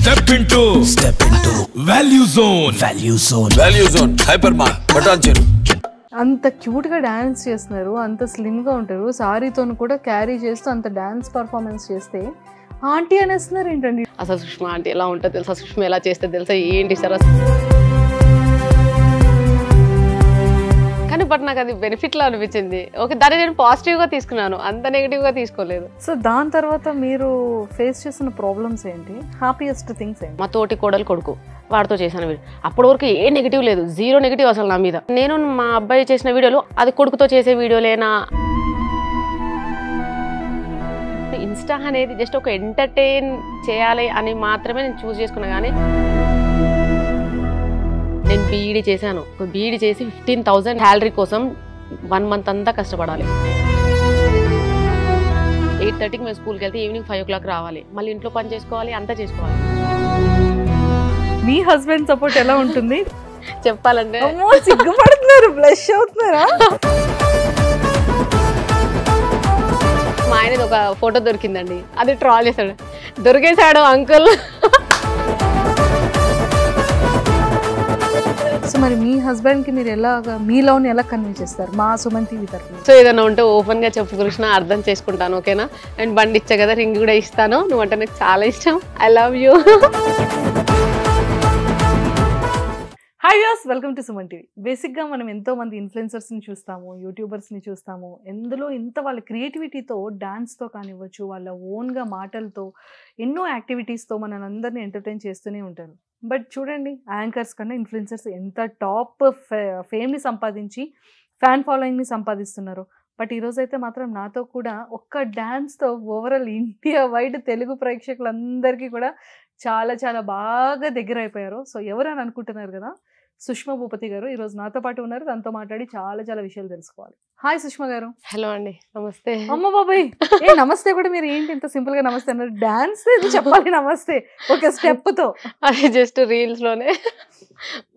Step into step into value zone value zone value zone hyper mark బటాన్ చెరు అంత క్యూట్గా డ్యాన్స్ చేస్తున్నారు అంత స్లిమ్ గా ఉంటారు సారీతో కూడా క్యారీ చేస్తూ అంత డ్యాన్స్ పర్ఫార్మెన్స్ చేస్తే ఆంటీ అనేస్తున్నారు ఏంటండి అసలు సుష్మ ఆంటీ ఎలా ఉంటుంది తెలుసా సుష్మ ఎలా చేస్తే తెలుసా ఏంటి సార్ బట్ నాకు అది బెనిఫిట్ లా అనిపించింది ఓకే దాన్ని నేను పాజిటివ్ గా తీసుకున్నాను అంత నెగిటివ్ గా తీసుకోలేదు సో దాని తర్వాత మీరు ఫేస్ చేసిన ప్రాబ్లమ్స్ ఏంటి హ్యాపీయెస్ట్ థింగ్స్ ఏంటి మా తోటి కోడలు కొడుకు వాడితో చేశాను వీడియో అప్పటి వరకు ఏ నెగిటివ్ లేదు జీరో నెగిటివ్ అసలు నా మీద నేను మా అబ్బాయి చేసిన వీడియోలు అది కొడుకుతో చేసే వీడియోలేనా ఇన్స్టా అనేది జస్ట్ ఒక ఎంటర్టైన్ చేయాలి అని మాత్రమే నేను చూస్ చేసుకున్నా కానీ నేను బీఈడి చేశాను బీఈడి చేసి ఫిఫ్టీన్ థౌసండ్ శాలరీ కోసం వన్ మంత్ అంతా కష్టపడాలి ఎయిట్ థర్టీకి మేము స్కూల్కి వెళ్తే ఈవినింగ్ ఫైవ్ ఓ క్లాక్ రావాలి మళ్ళీ ఇంట్లో పని చేసుకోవాలి అంతా చేసుకోవాలి మీ హస్బెండ్ సపోర్ట్ ఎలా ఉంటుంది చెప్పాలంటే సిగ్గుపడుతున్నారు బ్లష్ అవుతున్నారా మా ఆయనది ఒక ఫోటో దొరికిందండి అది ట్రాల్ చేశాడు దొరికేశాడు అంకుల్ మరి మీ హస్బెండ్ కి మీరు ఎలా మీ ఎలా కన్విన్స్ చేస్తారు మా సుమంతి సో ఏదైనా ఉంటే ఓపెన్ గా చెప్పు కృష్ణ అర్థం చేసుకుంటాను ఓకేనా అండ్ బండి ఇచ్చా కదా రింగ్ కూడా ఇస్తాను నువ్వు అంటే నాకు చాలా ఇష్టం I love you hi yes welcome to Suman TV బేసిక్గా మనం ఎంతోమంది ఇన్ఫ్లుయెన్సర్స్ని చూస్తాము యూట్యూబర్స్ని చూస్తాము ఎందులో ఇంత వాళ్ళ క్రియేటివిటీతో డ్యాన్స్తో కానివ్వచ్చు వాళ్ళ ఓన్గా మాటలతో ఎన్నో యాక్టివిటీస్తో మనల్ని అందరినీ ఎంటర్టైన్ చేస్తూనే ఉంటారు బట్ చూడండి యాంకర్స్ కన్నా ఇన్ఫ్లుయెన్సర్స్ ఎంత టాప్ ఫే ఫేమ్ని సంపాదించి ఫ్యాన్ ఫాలోయింగ్ని సంపాదిస్తున్నారు బట్ ఈరోజైతే మాత్రం నాతో కూడా ఒక్క డ్యాన్స్తో ఓవరాల్ ఇండియా వైడ్ తెలుగు ప్రేక్షకులందరికీ కూడా చాలా చాలా బాగా దగ్గర అయిపోయారు సో ఎవరని అనుకుంటున్నారు కదా సుష్మా భూపతి గారు ఈరోజు నాతో పాటు ఉన్నారు తనతో మాట్లాడి చాలా చాలా విషయాలు తెలుసుకోవాలి హాయ్ సుష్మా గారు హలో అండి నమస్తే అమ్మ బాబాయ్ ఏ నమస్తే కూడా మీరు ఏంటి ఇంత సింపుల్ గా నమస్తే అన్నారు డాన్స్ చెప్పాలి నమస్తే ఒక స్టెప్ తో అది జస్ట్ రీల్స్ లోనే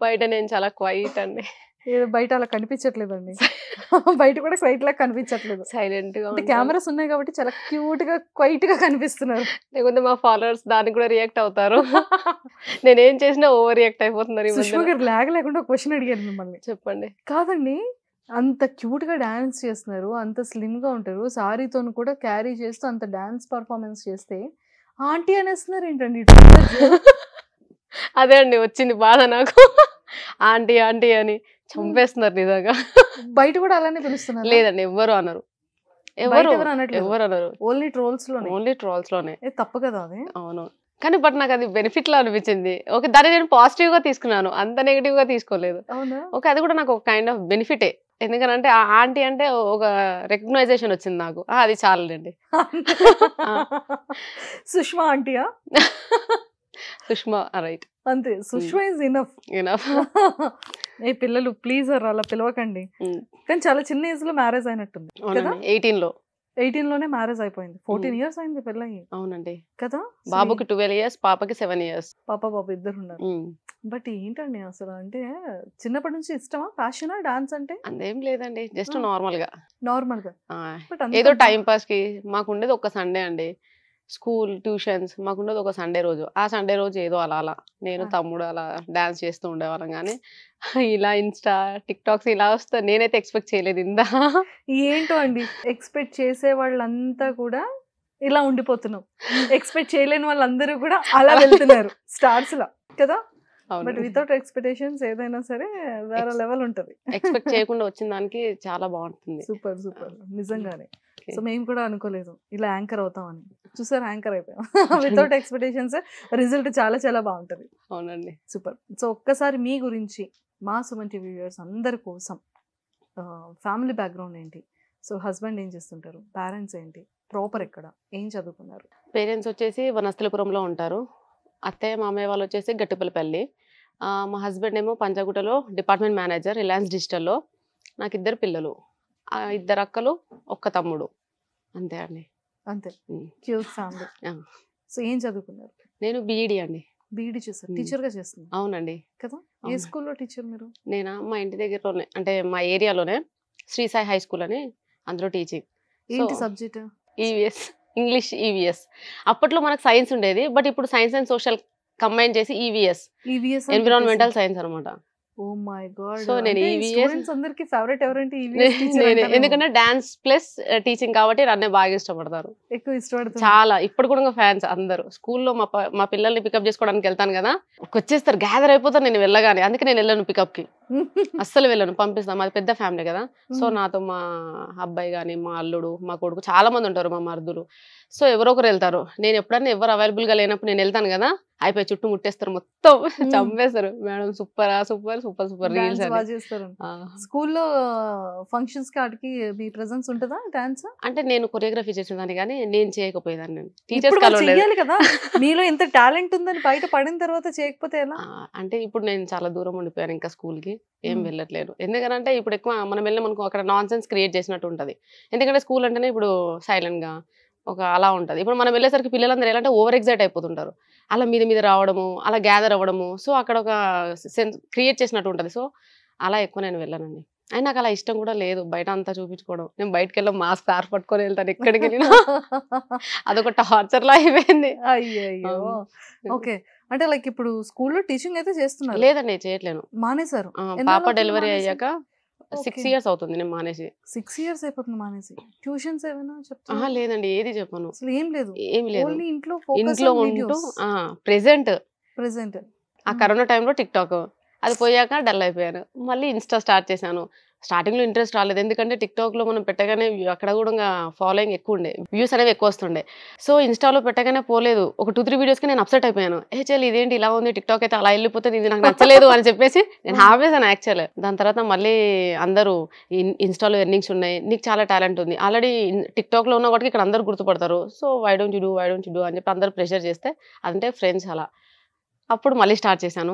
బయట నేను చాలా క్వైట్ అండి బయట అలా కనిపించట్లేదండి బయట కూడా క్వైట్ లాగా కనిపించట్లేదు సైలెంట్ గా కెమెరాస్ ఉన్నాయి కాబట్టి చాలా క్యూట్ గా క్వైట్ గా కనిపిస్తున్నారు లేకుంటే మా ఫాలోవర్స్ దానికి కూడా రియాక్ట్ అవుతారు నేనేం చేసినా ఓవర్ రియాక్ట్ అయిపోతున్నారు సుష్మా గారు లాగ్ లేకుండా క్వశ్చన్ అడిగారు మిమ్మల్ని చెప్పండి కాదండి అంత క్యూట్ గా డాన్స్ చేస్తున్నారు అంత స్లిమ్ గా ఉంటారు సారీతో కూడా క్యారీ చేస్తూ అంత డాన్స్ పర్ఫార్మెన్స్ చేస్తే ఆంటీ అనేస్తున్నారు ఏంటండి అదే అండి వచ్చింది బాధ నాకు ఆంటీ ఆంటీ అని చంపేస్తున్నారు నిజంగా బయట కూడా అలానే పిలుస్తున్నారు లేదండి ఎవ్వరు అనరు ఎవరు ఎవరు అనరు ఓన్లీ ట్రోల్స్ లో ఓన్లీ ట్రోల్స్ లోనే తప్పు కదా అది అవును కానీ బట్ నాకు అది బెనిఫిట్ లా అనిపించింది ఓకే దాన్ని నేను పాజిటివ్ గా తీసుకున్నాను అంత నెగిటివ్ గా తీసుకోలేదు ఓకే అది కూడా నాకు ఒక కైండ్ ఆఫ్ బెనిఫిటే ఎందుకంటే ఆ ఆంటీ అంటే ఒక రికగ్నైజేషన్ వచ్చింది నాకు అది చాలండి సుష్మా ఆంటీయా సుష్మా రైట్ అంతే సుష్మా ఇస్ ఇనఫ్ ఇనఫ్ ఏ పిల్లలు ప్లీజ్ అలా పిలవకండి కానీ చాలా చిన్న ఏజ్ లో మ్యారేజ్ అయినట్టుంది కదా ఎయిటీన్ లో ఎయిటీన్ లోనే మ్యారేజ్ అయిపోయింది ఫోర్టీన్ ఇయర్స్ అయింది పెళ్ళయి అవునండి కదా బాబుకి ట్వెల్వ్ ఇయర్స్ పాపకి సెవెన్ ఇయర్స్ పాప బాబు ఇద్దరు ఉన్నారు బట్ ఏంటండి అసలు అంటే చిన్నప్పటి నుంచి ఇష్టమా ప్యాషనా డాన్స్ అంటే అందేం లేదండి జస్ట్ నార్మల్ గా నార్మల్ గా ఏదో టైం పాస్ కి మాకు ఉండేది ఒక సండే అండి స్కూల్ ట్యూషన్స్ మాకుండదు ఒక సండే రోజు ఆ సండే రోజు ఏదో అలా అలా నేను తమ్ముడు అలా డాన్స్ చేస్తూ ఉండేవాళ్ళం కానీ ఇలా ఇన్స్టా టిక్ టాక్స్ ఇలా వస్తా నేనైతే ఎక్స్పెక్ట్ చేయలేదు ఇందా ఏంటో అండి ఎక్స్పెక్ట్ చేసే వాళ్ళంతా కూడా ఇలా ఉండిపోతున్నాం ఎక్స్పెక్ట్ చేయలేని వాళ్ళందరూ కూడా అలా వెళ్తున్నారు స్టార్స్ లా కదా బట్ వితౌట్ ఎక్స్పెక్టేషన్స్ ఏదైనా సరే వేరే లెవెల్ ఉంటది ఎక్స్పెక్ట్ చేయకుండా వచ్చిన దానికి చాలా బాగుంటుంది సూపర్ సూపర్ నిజంగానే సో మేము కూడా అనుకోలేదు ఇలా యాంకర్ అవుతామని చూసారు యాంకర్ అయిపోయాం వితౌట్ ఎక్స్పెక్టేషన్స్ రిజల్ట్ చాలా చాలా బాగుంటది అవునండి సూపర్ సో ఒక్కసారి మీ గురించి మా సుమన్ టీవీ వ్యూవర్స్ అందరి కోసం ఫ్యామిలీ బ్యాక్గ్రౌండ్ ఏంటి సో హస్బెండ్ ఏం చేస్తుంటారు పేరెంట్స్ ఏంటి ప్రాపర్ ఎక్కడ ఏం చదువుకున్నారు పేరెంట్స్ వచ్చేసి వనస్థలపురంలో ఉంటారు అత్తయ్య మామయ్య వాళ్ళు వచ్చేసి గట్టుపల్లిపల్లి మా హస్బెండ్ ఏమో పంజాగుట్టలో డిపార్ట్మెంట్ మేనేజర్ రిలయన్స్ డిజిటల్లో నాకు ఇద్దరు పిల్లలు ఇద్దరు అక్కలు ఒక్క తమ్ముడు అంతే అండి అంతే సో ఏం చదువుకున్నారు నేను బీఈడి అండి బీఈడీ చేశాను టీచర్గా చేస్తాను అవునండి కదా ఏ స్కూల్లో టీచర్ మీరు నేనా మా ఇంటి దగ్గరలోనే అంటే మా ఏరియాలోనే శ్రీ సాయి హై స్కూల్ అని అందులో టీచింగ్ ఏంటి subject EVS e English EVS e అప్పట్లో మనకు సైన్స్ ఉండేది బట్ ఇప్పుడు సైన్స్ అండ్ సోషల్ కంబైన్ చేసి ఈవీఎస్ ఎన్విరాన్మెంటల్ సైన్స్ అనమాట oh e e ఎందుకంటే డాన్స్ ప్లస్ టీచింగ్ కాబట్టి నన్నే బాగా ఇష్టపడతారు ఎక్కువ ఇష్టపడతారు చాలా ఇప్పుడు కూడా ఫ్యాన్స్ అందరు స్కూల్లో మా మా పిల్లల్ని పికప్ చేసుకోవడానికి వెళ్తాను కదా వచ్చేస్తారు గ్యాదర్ అయిపోతాను నేను వెళ్ళగానే అందుకే నేను వెళ్ళాను పికప్ కి అస్సలు వెళ్ళను పంపిస్తాం మాది పెద్ద ఫ్యామిలీ కదా సో నాతో మా అబ్బాయి కానీ మా అల్లుడు మా కొడుకు చాలా మంది ఉంటారు మా మరుదులు సో ఎవరో ఒకరు వెళ్తారు నేను ఎప్పుడన్నా ఎవరు అవైలబుల్గా లేనప్పుడు నేను వెళ్తాను కదా అయిపోయి చుట్టూ ముట్టేస్తారు మొత్తం చంపేస్తారు madam super super super super స్కూల్లో ఫంక్షన్స్ మీ ప్రెసెన్స్ ఉంటుందా డాన్స్ అంటే నేను కొరియోగ్రఫీ దాన్ని కానీ నేను చేయకపోయేదాన్ని నేను టీచర్స్ కదా మీలో ఇంత టాలెంట్ ఉందని బయట పడిన తర్వాత చేయకపోతే అంటే ఇప్పుడు నేను చాలా దూరం ఉండిపోయాను ఇంకా స్కూల్కి ఏం వెళ్ళట్లేదు ఎందుకంటే ఇప్పుడు ఎక్కువ మనం వెళ్ళిన మనకు అక్కడ నాన్ సెన్స్ క్రియేట్ చేసినట్టు ఉంటుంది ఎందుకంటే స్కూల్ అంటేనే ఇప్పుడు సైలెంట్గా ఒక అలా ఉంటుంది ఇప్పుడు మనం వెళ్ళేసరికి పిల్లలందరూ ఎలా అంటే ఓవర్ ఎగ్జైట్ అయిపోతుంటారు అలా మీద మీద రావడము అలా గ్యాదర్ అవ్వడము సో అక్కడ ఒక సెన్స్ క్రియేట్ చేసినట్టు ఉంటుంది సో అలా ఎక్కువ నేను వెళ్ళానండి అయినా నాకు అలా ఇష్టం కూడా లేదు బయట అంతా చూపించుకోవడం నేను బయటకు వెళ్ళి మాస్క్ ఆర్ పట్టుకొని వెళ్తాను ఎక్కడికి వెళ్ళినా అదొక టార్చర్ లా అయిపోయింది అయ్యో ఓకే అంటే లైక్ ఇప్పుడు స్కూల్లో టీచింగ్ అయితే చేస్తున్నారు లేదండి చేయట్లేను మానేశారు పాప డెలివరీ అయ్యాక సిక్స్ ఇయర్స్ అవుతుంది నేను మానేసి సిక్స్ ఇయర్స్ అయిపోతుంది మానేసి ట్యూషన్స్ ఏమైనా చెప్తా లేదండి ఏది చెప్పను అసలు ఏం లేదు ఏం లేదు ఇంట్లో ఇంట్లో ఉంటూ ప్రెసెంట్ ప్రెసెంట్ ఆ కరోనా టైంలో hmm. టిక్ టాక్ అది పోయాక డల్ అయిపోయాను మళ్ళీ ఇన్స్టా స్టార్ట్ చేశాను స్టార్టింగ్లో ఇంట్రెస్ట్ రాలేదు ఎందుకంటే టిక్టాక్లో మనం పెట్టగానే అక్కడ కూడా ఫాలోయింగ్ ఎక్కువ ఉండే వ్యూస్ అనేవి ఎక్కువ వస్తుండే సో ఇన్స్టాలో పెట్టగానే పోలేదు ఒక టూ త్రీ వీడియోస్కి నేను అప్సెట్ అయిపోయాను ఏ చెల్లి ఇదేంటి ఇలా ఉంది టిక్టాక్ అయితే అలా వెళ్ళిపోతుంది ఇది నాకు నచ్చలేదు అని చెప్పేసి నేను ఆపేసాను యాక్చువల్ దాని తర్వాత మళ్ళీ అందరూ ఇన్స్టాలో ఎర్నింగ్స్ ఉన్నాయి నీకు చాలా టాలెంట్ ఉంది ఆల్రెడీ టిక్టాక్లో ఉన్న వాటికి ఇక్కడ అందరూ గుర్తుపడతారు so why don't you do why don't you do అని చెప్పి అందరూ ప్రెషర్ చేస్తే అదంటే ఫ్రెండ్స్ అలా అప్పుడు మళ్ళీ స్టార్ట్ చేశాను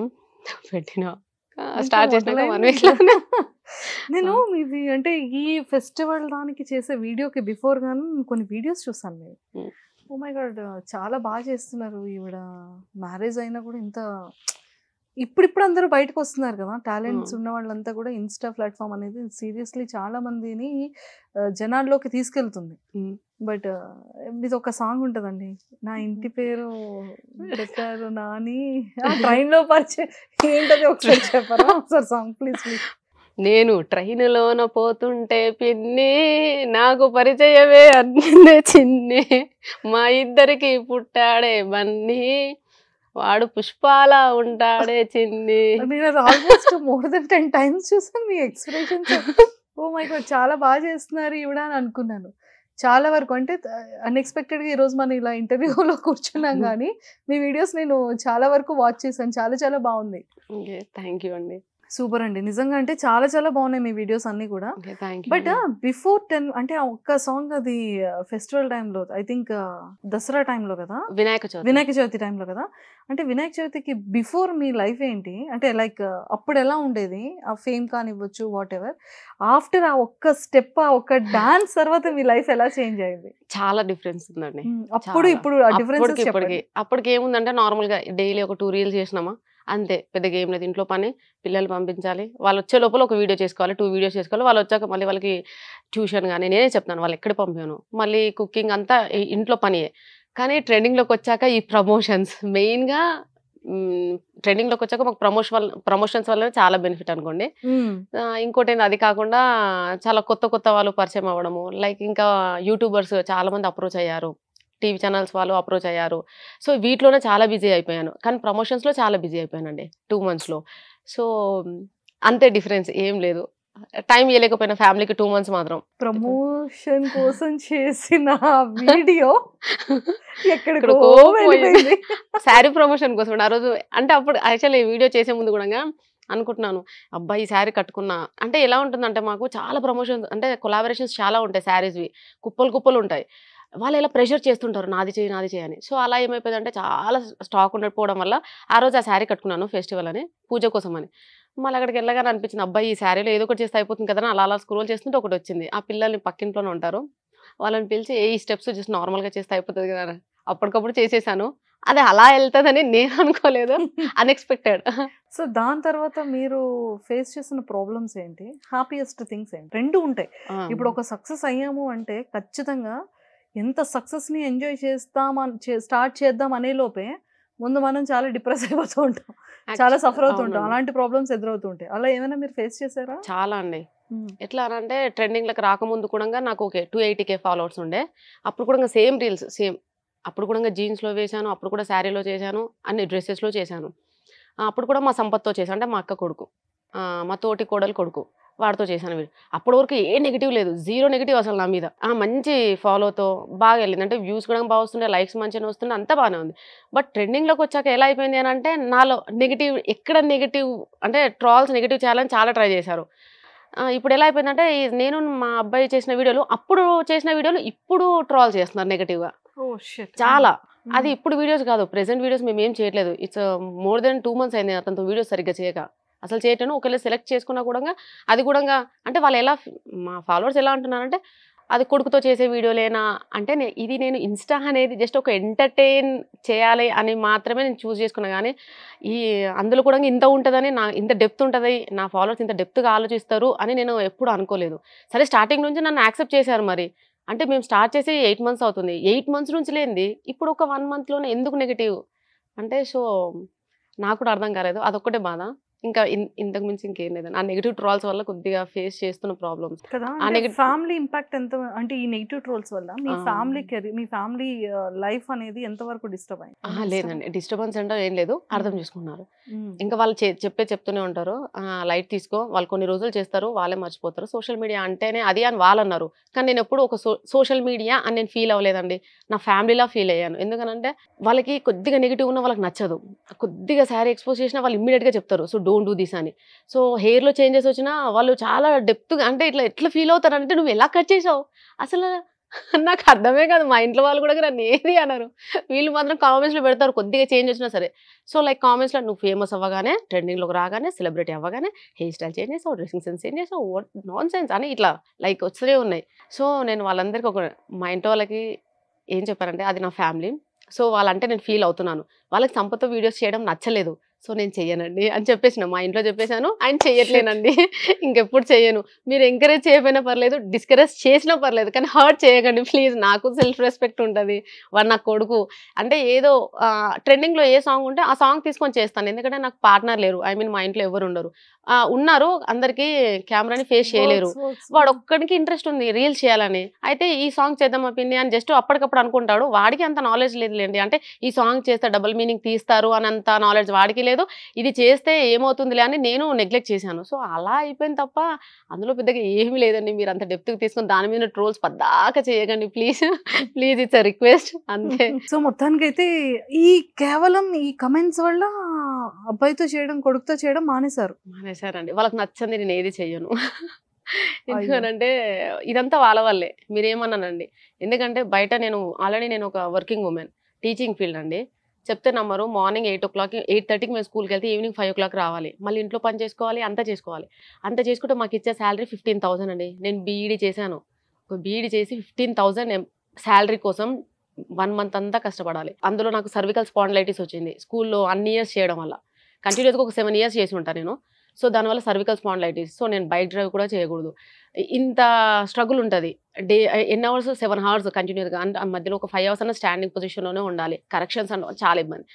పెట్టిన స్టార్ట్ నేను మీది అంటే ఈ ఫెస్టివల్ దానికి చేసే వీడియోకి బిఫోర్ గాను కొన్ని వీడియోస్ చూసాను నేను ఓ మై గాడ్ చాలా బాగా చేస్తున్నారు ఈవిడ మ్యారేజ్ అయినా కూడా ఇంత ఇప్పుడిప్పుడు అందరూ బయటకు వస్తున్నారు కదా టాలెంట్స్ ఉన్న వాళ్ళంతా కూడా ఇన్స్టా ప్లాట్ఫామ్ అనేది సీరియస్లీ చాలా మందిని జనాల్లోకి తీసుకెళ్తుంది బట్ ఇది ఒక సాంగ్ ఉంటుందండి నా ఇంటి పేరు పెట్టారు నాని ట్రైన్ లో పరిచే ఏంటది ఒకసారి చెప్పరా ఒకసారి సాంగ్ ప్లీజ్ ప్లీజ్ నేను ట్రైన్లోన పోతుంటే పిన్ని నాకు పరిచయమే అందిందే చిన్ని మా ఇద్దరికి పుట్టాడే బన్నీ వాడు పుష్పాల ఉంటాడే చిన్ని నేను almost more than ten times చూసాను మీ ఎక్స్ప్రెషన్ ఓ మై గాడ్ చాలా బాగా చేస్తున్నారు ఇవిడ అని అనుకున్నాను చాలా వరకు అంటే అన్ఎక్స్పెక్టెడ్గా ఈరోజు మనం ఇలా ఇంటర్వ్యూలో కూర్చున్నాం కానీ మీ వీడియోస్ నేను చాలా వరకు వాచ్ చేశాను చాలా చాలా బాగుంది థ్యాంక్ యూ అండి సూపర్ అండి నిజంగా అంటే చాలా చాలా బాగున్నాయి మీ వీడియోస్ అన్ని కూడా బట్ బిఫోర్ టెన్ అంటే ఒక్క సాంగ్ అది ఫెస్టివల్ టైంలో ఐ థింక్ దసరా టైంలో కదా వినాయక చవితి వినాయక చవితి టైంలో కదా అంటే వినాయక చవితికి బిఫోర్ మీ లైఫ్ ఏంటి అంటే లైక్ అప్పుడు ఎలా ఉండేది ఆ ఫేమ్ కానివ్వచ్చు వాట్ ఎవర్ ఆఫ్టర్ ఆ ఒక్క స్టెప్ ఆ ఒక్క డాన్స్ తర్వాత మీ లైఫ్ ఎలా చేంజ్ అయ్యింది చాలా డిఫరెన్స్ ఉందండి అప్పుడు ఇప్పుడు అప్పటికి ఏముందంటే నార్మల్ గా డైలీ ఒక టూ రీల్స్ చేసినామా అంతే పెద్ద గేమ్ లేదు ఇంట్లో పని పిల్లలు పంపించాలి వాళ్ళు వచ్చే లోపల ఒక వీడియో చేసుకోవాలి టూ వీడియోస్ చేసుకోవాలి వాళ్ళు వచ్చాక మళ్ళీ వాళ్ళకి ట్యూషన్ కానీ నేనే చెప్తాను వాళ్ళు ఎక్కడ పంపాను మళ్ళీ కుకింగ్ అంతా ఇంట్లో పనియే కానీ ట్రెండింగ్లోకి వచ్చాక ఈ ప్రమోషన్స్ మెయిన్గా ట్రెండింగ్లోకి వచ్చాక మాకు ప్రమోషన్ వల్ల ప్రమోషన్స్ వల్ల చాలా బెనిఫిట్ అనుకోండి ఇంకోటి అది కాకుండా చాలా కొత్త కొత్త వాళ్ళు పరిచయం అవ్వడము లైక్ ఇంకా యూట్యూబర్స్ చాలా మంది అప్రోచ్ అయ్యారు టీవీ ఛానల్స్ వాళ్ళు అప్రోచ్ అయ్యారు సో వీటిలోనే చాలా బిజీ అయిపోయాను కానీ ప్రమోషన్స్లో చాలా బిజీ అయిపోయానండి టూ మంత్స్లో సో అంతే డిఫరెన్స్ ఏం లేదు టైం ఇవ్వలేకపోయినా ఫ్యామిలీకి టూ మంత్స్ మాత్రం ప్రమోషన్ కోసం చేసిన వీడియో శారీ ప్రమోషన్ కోసం ఆ రోజు అంటే అప్పుడు యాక్చువల్లీ వీడియో చేసే ముందు కూడా అనుకుంటున్నాను అబ్బాయి ఈ శారీ కట్టుకున్నా అంటే ఎలా ఉంటుందంటే మాకు చాలా ప్రమోషన్ అంటే కొలాబరేషన్స్ చాలా ఉంటాయి శారీస్వి కుప్పలు కుప్పలు ఉంటాయి వాళ్ళు ఇలా ప్రెషర్ చేస్తుంటారు నాది చేయి నాది చేయని సో అలా ఏమైపోయిందంటే చాలా స్టాక్ ఉండకపోవడం వల్ల ఆ రోజు ఆ శారీ కట్టుకున్నాను ఫెస్టివల్ అని పూజ కోసం అని మళ్ళీ అక్కడికి వెళ్ళగానే అనిపించింది అబ్బాయి ఈ శారీలో ఏదో ఒకటి చేస్తే అయిపోతుంది కదా అలా అలా స్క్రోల్ చేస్తుంటే ఒకటి వచ్చింది ఆ పిల్లల్ని పక్కింట్లోనే ఉంటారు వాళ్ళని పిలిచి ఏ స్టెప్స్ జస్ట్ నార్మల్గా చేస్తే అయిపోతుంది కదా అప్పటికప్పుడు చేసేసాను అది అలా వెళ్తుందని నేను అనుకోలేదు అన్ఎక్స్పెక్టెడ్ సో దాని తర్వాత మీరు ఫేస్ చేసిన ప్రాబ్లమ్స్ ఏంటి హ్యాపీయెస్ట్ థింగ్స్ ఏంటి రెండు ఉంటాయి ఇప్పుడు ఒక సక్సెస్ అయ్యాము అంటే ఖచ్చితంగా ఎంత సక్సెస్ని ఎంజాయ్ చేస్తాం స్టార్ట్ చేద్దాం అనే లోపే ముందు మనం చాలా డిప్రెస్ అయిపోతూ ఉంటాం చాలా సఫర్ అవుతుంటాం అలాంటి ప్రాబ్లమ్స్ ఎదురవుతుంటాయి అలా ఏమైనా మీరు ఫేస్ చేశారా చాలా అండి ఎట్లా అంటే ట్రెండింగ్లకు రాకముందు కూడా నాకు okay two eighty K followers ఉండే అప్పుడు కూడా సేమ్ రీల్స్ సేమ్ అప్పుడు కూడా జీన్స్లో వేశాను అప్పుడు కూడా శారీలో చేశాను అన్ని డ్రెస్సెస్లో చేశాను అప్పుడు కూడా మా సంపత్తో చేశాను అంటే మా అక్క కొడుకు మా తోటి కోడలు కొడుకు వాడితో చేశాను వీడు అప్పటి వరకు ఏ నెగిటివ్ లేదు జీరో నెగిటివ్ అసలు నా మీద ఆ మంచి ఫాలోతో బాగా వెళ్ళింది అంటే వ్యూస్ కూడా బాగా వస్తుండే లైక్స్ మంచిగా వస్తుండే అంతా బాగానే ఉంది బట్ ట్రెండింగ్లోకి వచ్చాక ఎలా అయిపోయింది అని అంటే నాలో నెగిటివ్ ఎక్కడ నెగిటివ్ అంటే ట్రాల్స్ నెగిటివ్ చేయాలని చాలా ట్రై చేశారు ఇప్పుడు ఎలా అయిపోయిందంటే నేను మా అబ్బాయి చేసిన వీడియోలు అప్పుడు చేసిన వీడియోలు ఇప్పుడు ట్రాల్ చేస్తున్నారు నెగిటివ్గా చాలా hmm. అది ఇప్పుడు వీడియోస్ కాదు ప్రెసెంట్ వీడియోస్ మేము ఏం చేయట్లేదు it's more than two months అయింది అతనితో వీడియోస్ సరిగ్గా చేయక అసలు చేయటను ఒకవేళ సెలెక్ట్ చేసుకున్నా కూడా అది కూడా అంటే వాళ్ళు ఎలా మా ఫాలోవర్స్ ఎలా అంటున్నారంటే అది కొడుకుతో చేసే వీడియోలేనా అంటే ఇది నేను ఇన్స్టా అనేది జస్ట్ ఒక ఎంటర్టైన్ చేయాలి అని మాత్రమే నేను చూస్ చేసుకున్నా కానీ ఈ అందులో కూడా ఇంత ఉంటుందని నా ఇంత డెప్త్ ఉంటుంది నా ఫాలోవర్స్ ఇంత డెప్త్గా ఆలోచిస్తారు అని నేను ఎప్పుడు అనుకోలేదు సరే స్టార్టింగ్ నుంచి నన్ను యాక్సెప్ట్ చేశారు మరి అంటే మేము స్టార్ట్ చేసి ఎయిట్ మంత్స్ అవుతుంది ఎయిట్ మంత్స్ నుంచి లేనిది ఇప్పుడు ఒక వన్ మంత్లోనే ఎందుకు నెగిటివ్ అంటే సో నాకు కూడా అర్థం కాలేదు అదొక్కటే బాధ ఇంకా ఇంతకు మించి ఇంకేం లేదండి ఆ నెగిటివ్ ట్రోల్స్ వల్ల కొద్దిగా ఫేస్ చేస్తున్న ప్రాబ్లమ్స్ ఫ్యామిలీ ఇంపాక్ట్ ఎంత అంటే ఈ నెగిటివ్ ట్రోల్స్ వల్ల మీ ఫ్యామిలీ కెరీర్ మీ ఫ్యామిలీ లైఫ్ అనేది ఎంతవరకు డిస్టర్బ్ అయింది లేదండి డిస్టర్బెన్స్ అంటే ఏం లేదు hmm. అర్థం చేసుకున్నారు hmm. ఇంకా వాళ్ళు చెప్పే చెప్తూనే ఉంటారు లైట్ తీసుకో వాళ్ళు కొన్ని రోజులు చేస్తారు వాళ్ళే మర్చిపోతారు సోషల్ మీడియా అంటేనే అది అని వాళ్ళు అన్నారు కానీ నేను ఎప్పుడు ఒక సోషల్ మీడియా అని నేను ఫీల్ అవ్వలేదండి నా ఫ్యామిలీలా ఫీల్ అయ్యాను ఎందుకనంటే వాళ్ళకి కొద్దిగా నెగిటివ్ ఉన్న వాళ్ళకి నచ్చదు కొద్దిగా శారీ ఎక్స్పోజ్ చేసినా వాళ్ళు ఇమ్మీడియట్గా చెప్తారు సో డోంట్ డూ దిస్ అని సో హెయిర్లో చేంజెస్ వచ్చినా వాళ్ళు చాలా డెప్త్గా అంటే ఇట్లా ఎట్లా ఫీల్ అవుతారంటే నువ్వు ఎలా కట్ చేసావు అసలు నాకు అర్థమే కాదు మా ఇంట్లో వాళ్ళు కూడా నన్ను ఏది అన్నారు వీళ్ళు మాత్రం కామెంట్స్లో పెడతారు కొద్దిగా చేంజ్ వచ్చినా సరే సో లైక్ కామెంట్స్లో నువ్వు ఫేమస్ అవ్వగానే ట్రెండింగ్లోకి రాగానే సెలబ్రిటీ అవ్వగానే హెయిర్ స్టైల్ చేంజ్ చేసావు డ్రెస్సింగ్ సెన్స్ చేంజ్ చేసావు నాన్ సెన్స్ అని ఇట్లా లైక్ వచ్చే ఉన్నాయి సో నేను వాళ్ళందరికీ ఒక మా ఇంట్లో వాళ్ళకి ఏం చెప్పారంటే అది నా ఫ్యామిలీ సో వాళ్ళంటే నేను ఫీల్ అవుతున్నాను వాళ్ళకి సంపతో వీడియోస్ చేయడం నచ్చలేదు సో నేను చెయ్యనండి అని చెప్పేసిన మా ఇంట్లో చెప్పేశాను ఆయన చెయ్యట్లేనండి ఇంకెప్పుడు చెయ్యను మీరు ఎంకరేజ్ చేయకపోయినా పర్లేదు డిస్కరేజ్ చేసినా పర్లేదు కానీ హర్ట్ చేయకండి ప్లీజ్ నాకు సెల్ఫ్ రెస్పెక్ట్ ఉంటుంది వాడు నా కొడుకు అంటే ఏదో ట్రెండింగ్లో ఏ సాంగ్ ఉంటే ఆ సాంగ్ తీసుకొని చేస్తాను ఎందుకంటే నాకు పార్ట్నర్ లేరు ఐ మీన్ మా ఇంట్లో ఎవరు ఉండరు ఉన్నారు అందరికీ కెమెరాని ఫేస్ చేయలేరు వాడు ఒక్కడికి ఇంట్రెస్ట్ ఉంది రీల్స్ చేయాలని అయితే ఈ సాంగ్ చేద్దామా పిన్ని అని జస్ట్ అప్పటికప్పుడు అనుకుంటాడు వాడికి అంత నాలెడ్జ్ లేదులేండి అంటే ఈ సాంగ్ చేస్తే డబుల్ మీనింగ్ తీస్తారు అని అంత నాలెడ్జ్ వాడికి లేదు ఇది చేస్తే ఏమవుతుందిలే అని నేను నెగ్లెక్ట్ చేశాను సో అలా అయిపోయింది తప్ప అందులో పెద్దగా ఏమీ లేదండి మీరు అంత డెప్త్కి తీసుకుని దాని మీద ట్రోల్స్ పద్దాక చేయకండి ప్లీజ్ ప్లీజ్ ఇట్స్ రిక్వెస్ట్ అంతే సో మొత్తానికి అయితే ఈ కేవలం ఈ కమెంట్స్ వల్ల అబ్బాయితో చేయడం కొడుకుతో చేయడం మానేశారు మానేశారండి వాళ్ళకి నచ్చింది నేను ఏది చెయ్యను ఎందుకనంటే ఇదంతా వాళ్ళ వల్లే మీరేమన్నానండి ఎందుకంటే బయట నేను ఆల్రెడీ నేను ఒక వర్కింగ్ ఉమెన్ టీచింగ్ ఫీల్డ్ అండి చెప్తే నమ్మరు morning eight o'clock eight థర్టీకి మేము స్కూల్కి వెళ్తే ఈవినింగ్ ఫైవ్ ఓ క్లాక్ రావాలి మళ్ళీ ఇంట్లో పని చేసుకోవాలి అంతా చేసుకోవాలి అంతా చేసుకుంటే మాకు ఇచ్చే శాలరీ ఫిఫ్టీన్ థౌసండ్ అండి నేను బీఈడీ చేశాను బీఈడీ చేసి ఫిఫ్టీన్ థౌసండ్ శాలరీ కోసం వన్ మంత్ అంతా కష్టపడాలి అందులో నాకు సర్వికల్ స్పాండ్లైటిస్ వచ్చింది స్కూల్లో అన్ని ఇయర్స్ చేయడం వల్ల కంటిన్యూస్గా ఒక సెవెన్ ఇయర్స్ చేసి ఉంటాను నేను సో దానివల్ల సర్వికల్ స్పాండ్లైటిస్ సో నేను బైక్ డ్రైవ్ కూడా చేయకూడదు ఇంత స్ట్రగుల్ ఉంటుంది day and hours seven hours కంటిన్యూగా అంటే మధ్యలో ఒక ఫైవ్ అవర్స్ అన్న స్టాండింగ్ పొజిషన్లోనే ఉండాలి కరెక్షన్స్ అన్న చాలా ఇబ్బంది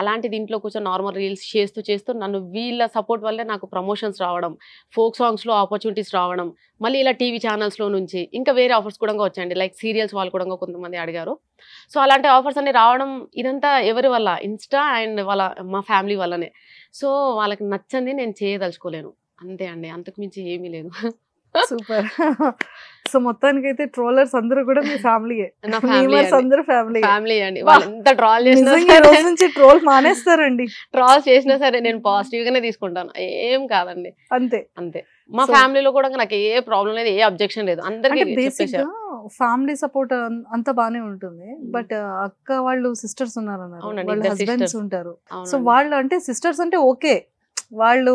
అలాంటి దీంట్లో కూర్చొని నార్మల్ రీల్స్ చేస్తూ చేస్తూ నన్ను వీళ్ళ సపోర్ట్ వల్లే నాకు ప్రమోషన్స్ రావడం ఫోక్ సాంగ్స్లో ఆపర్చునిటీస్ రావడం మళ్ళీ ఇలా టీవీ ఛానల్స్లో నుంచి ఇంకా వేరే ఆఫర్స్ కూడా వచ్చాయండి లైక్ సీరియల్స్ వాళ్ళు కూడా కొంతమంది అడిగారు సో అలాంటి ఆఫర్స్ అన్ని రావడం ఇదంతా ఎవరి వల్ల ఇన్స్టా అండ్ వాళ్ళ మా ఫ్యామిలీ వల్లనే సో వాళ్ళకి నచ్చంది నేను చేయదలుచుకోలేను అంతే అండి అంతకుమించి ఏమీ లేదు సూపర్ సో మొత్తానికి అయితే ట్రోలర్స్ అందరూ కూడా మీ ఫ్యామిలీయే మీమర్స్ అందరు ఫ్యామిలీ ఫ్యామిలీ అండి వాళ్ళంతా ట్రాల్ చేసినా రోజు నుంచి ట్రోల్ మానేస్తారండి ట్రాల్ చేసినా సరే నేను పాజిటివ్ గానే తీసుకుంటాను ఏం కాదండి అంతే అంతే మా ఫ్యామిలీలో కూడా నాకు ఏ ప్రాబ్లం లేదు ఏ అబ్జెక్షన్ లేదు అందరికీ ఫ్యామిలీ సపోర్ట్ అంత బానే ఉంటుంది బట్ అక్క వాళ్ళు సిస్టర్స్ ఉన్నారు అన్నారు వాళ్ళ హస్బెండ్స్ ఉంటారు సో వాళ్ళు అంటే సిస్టర్స్ అంటే ఓకే వాళ్ళు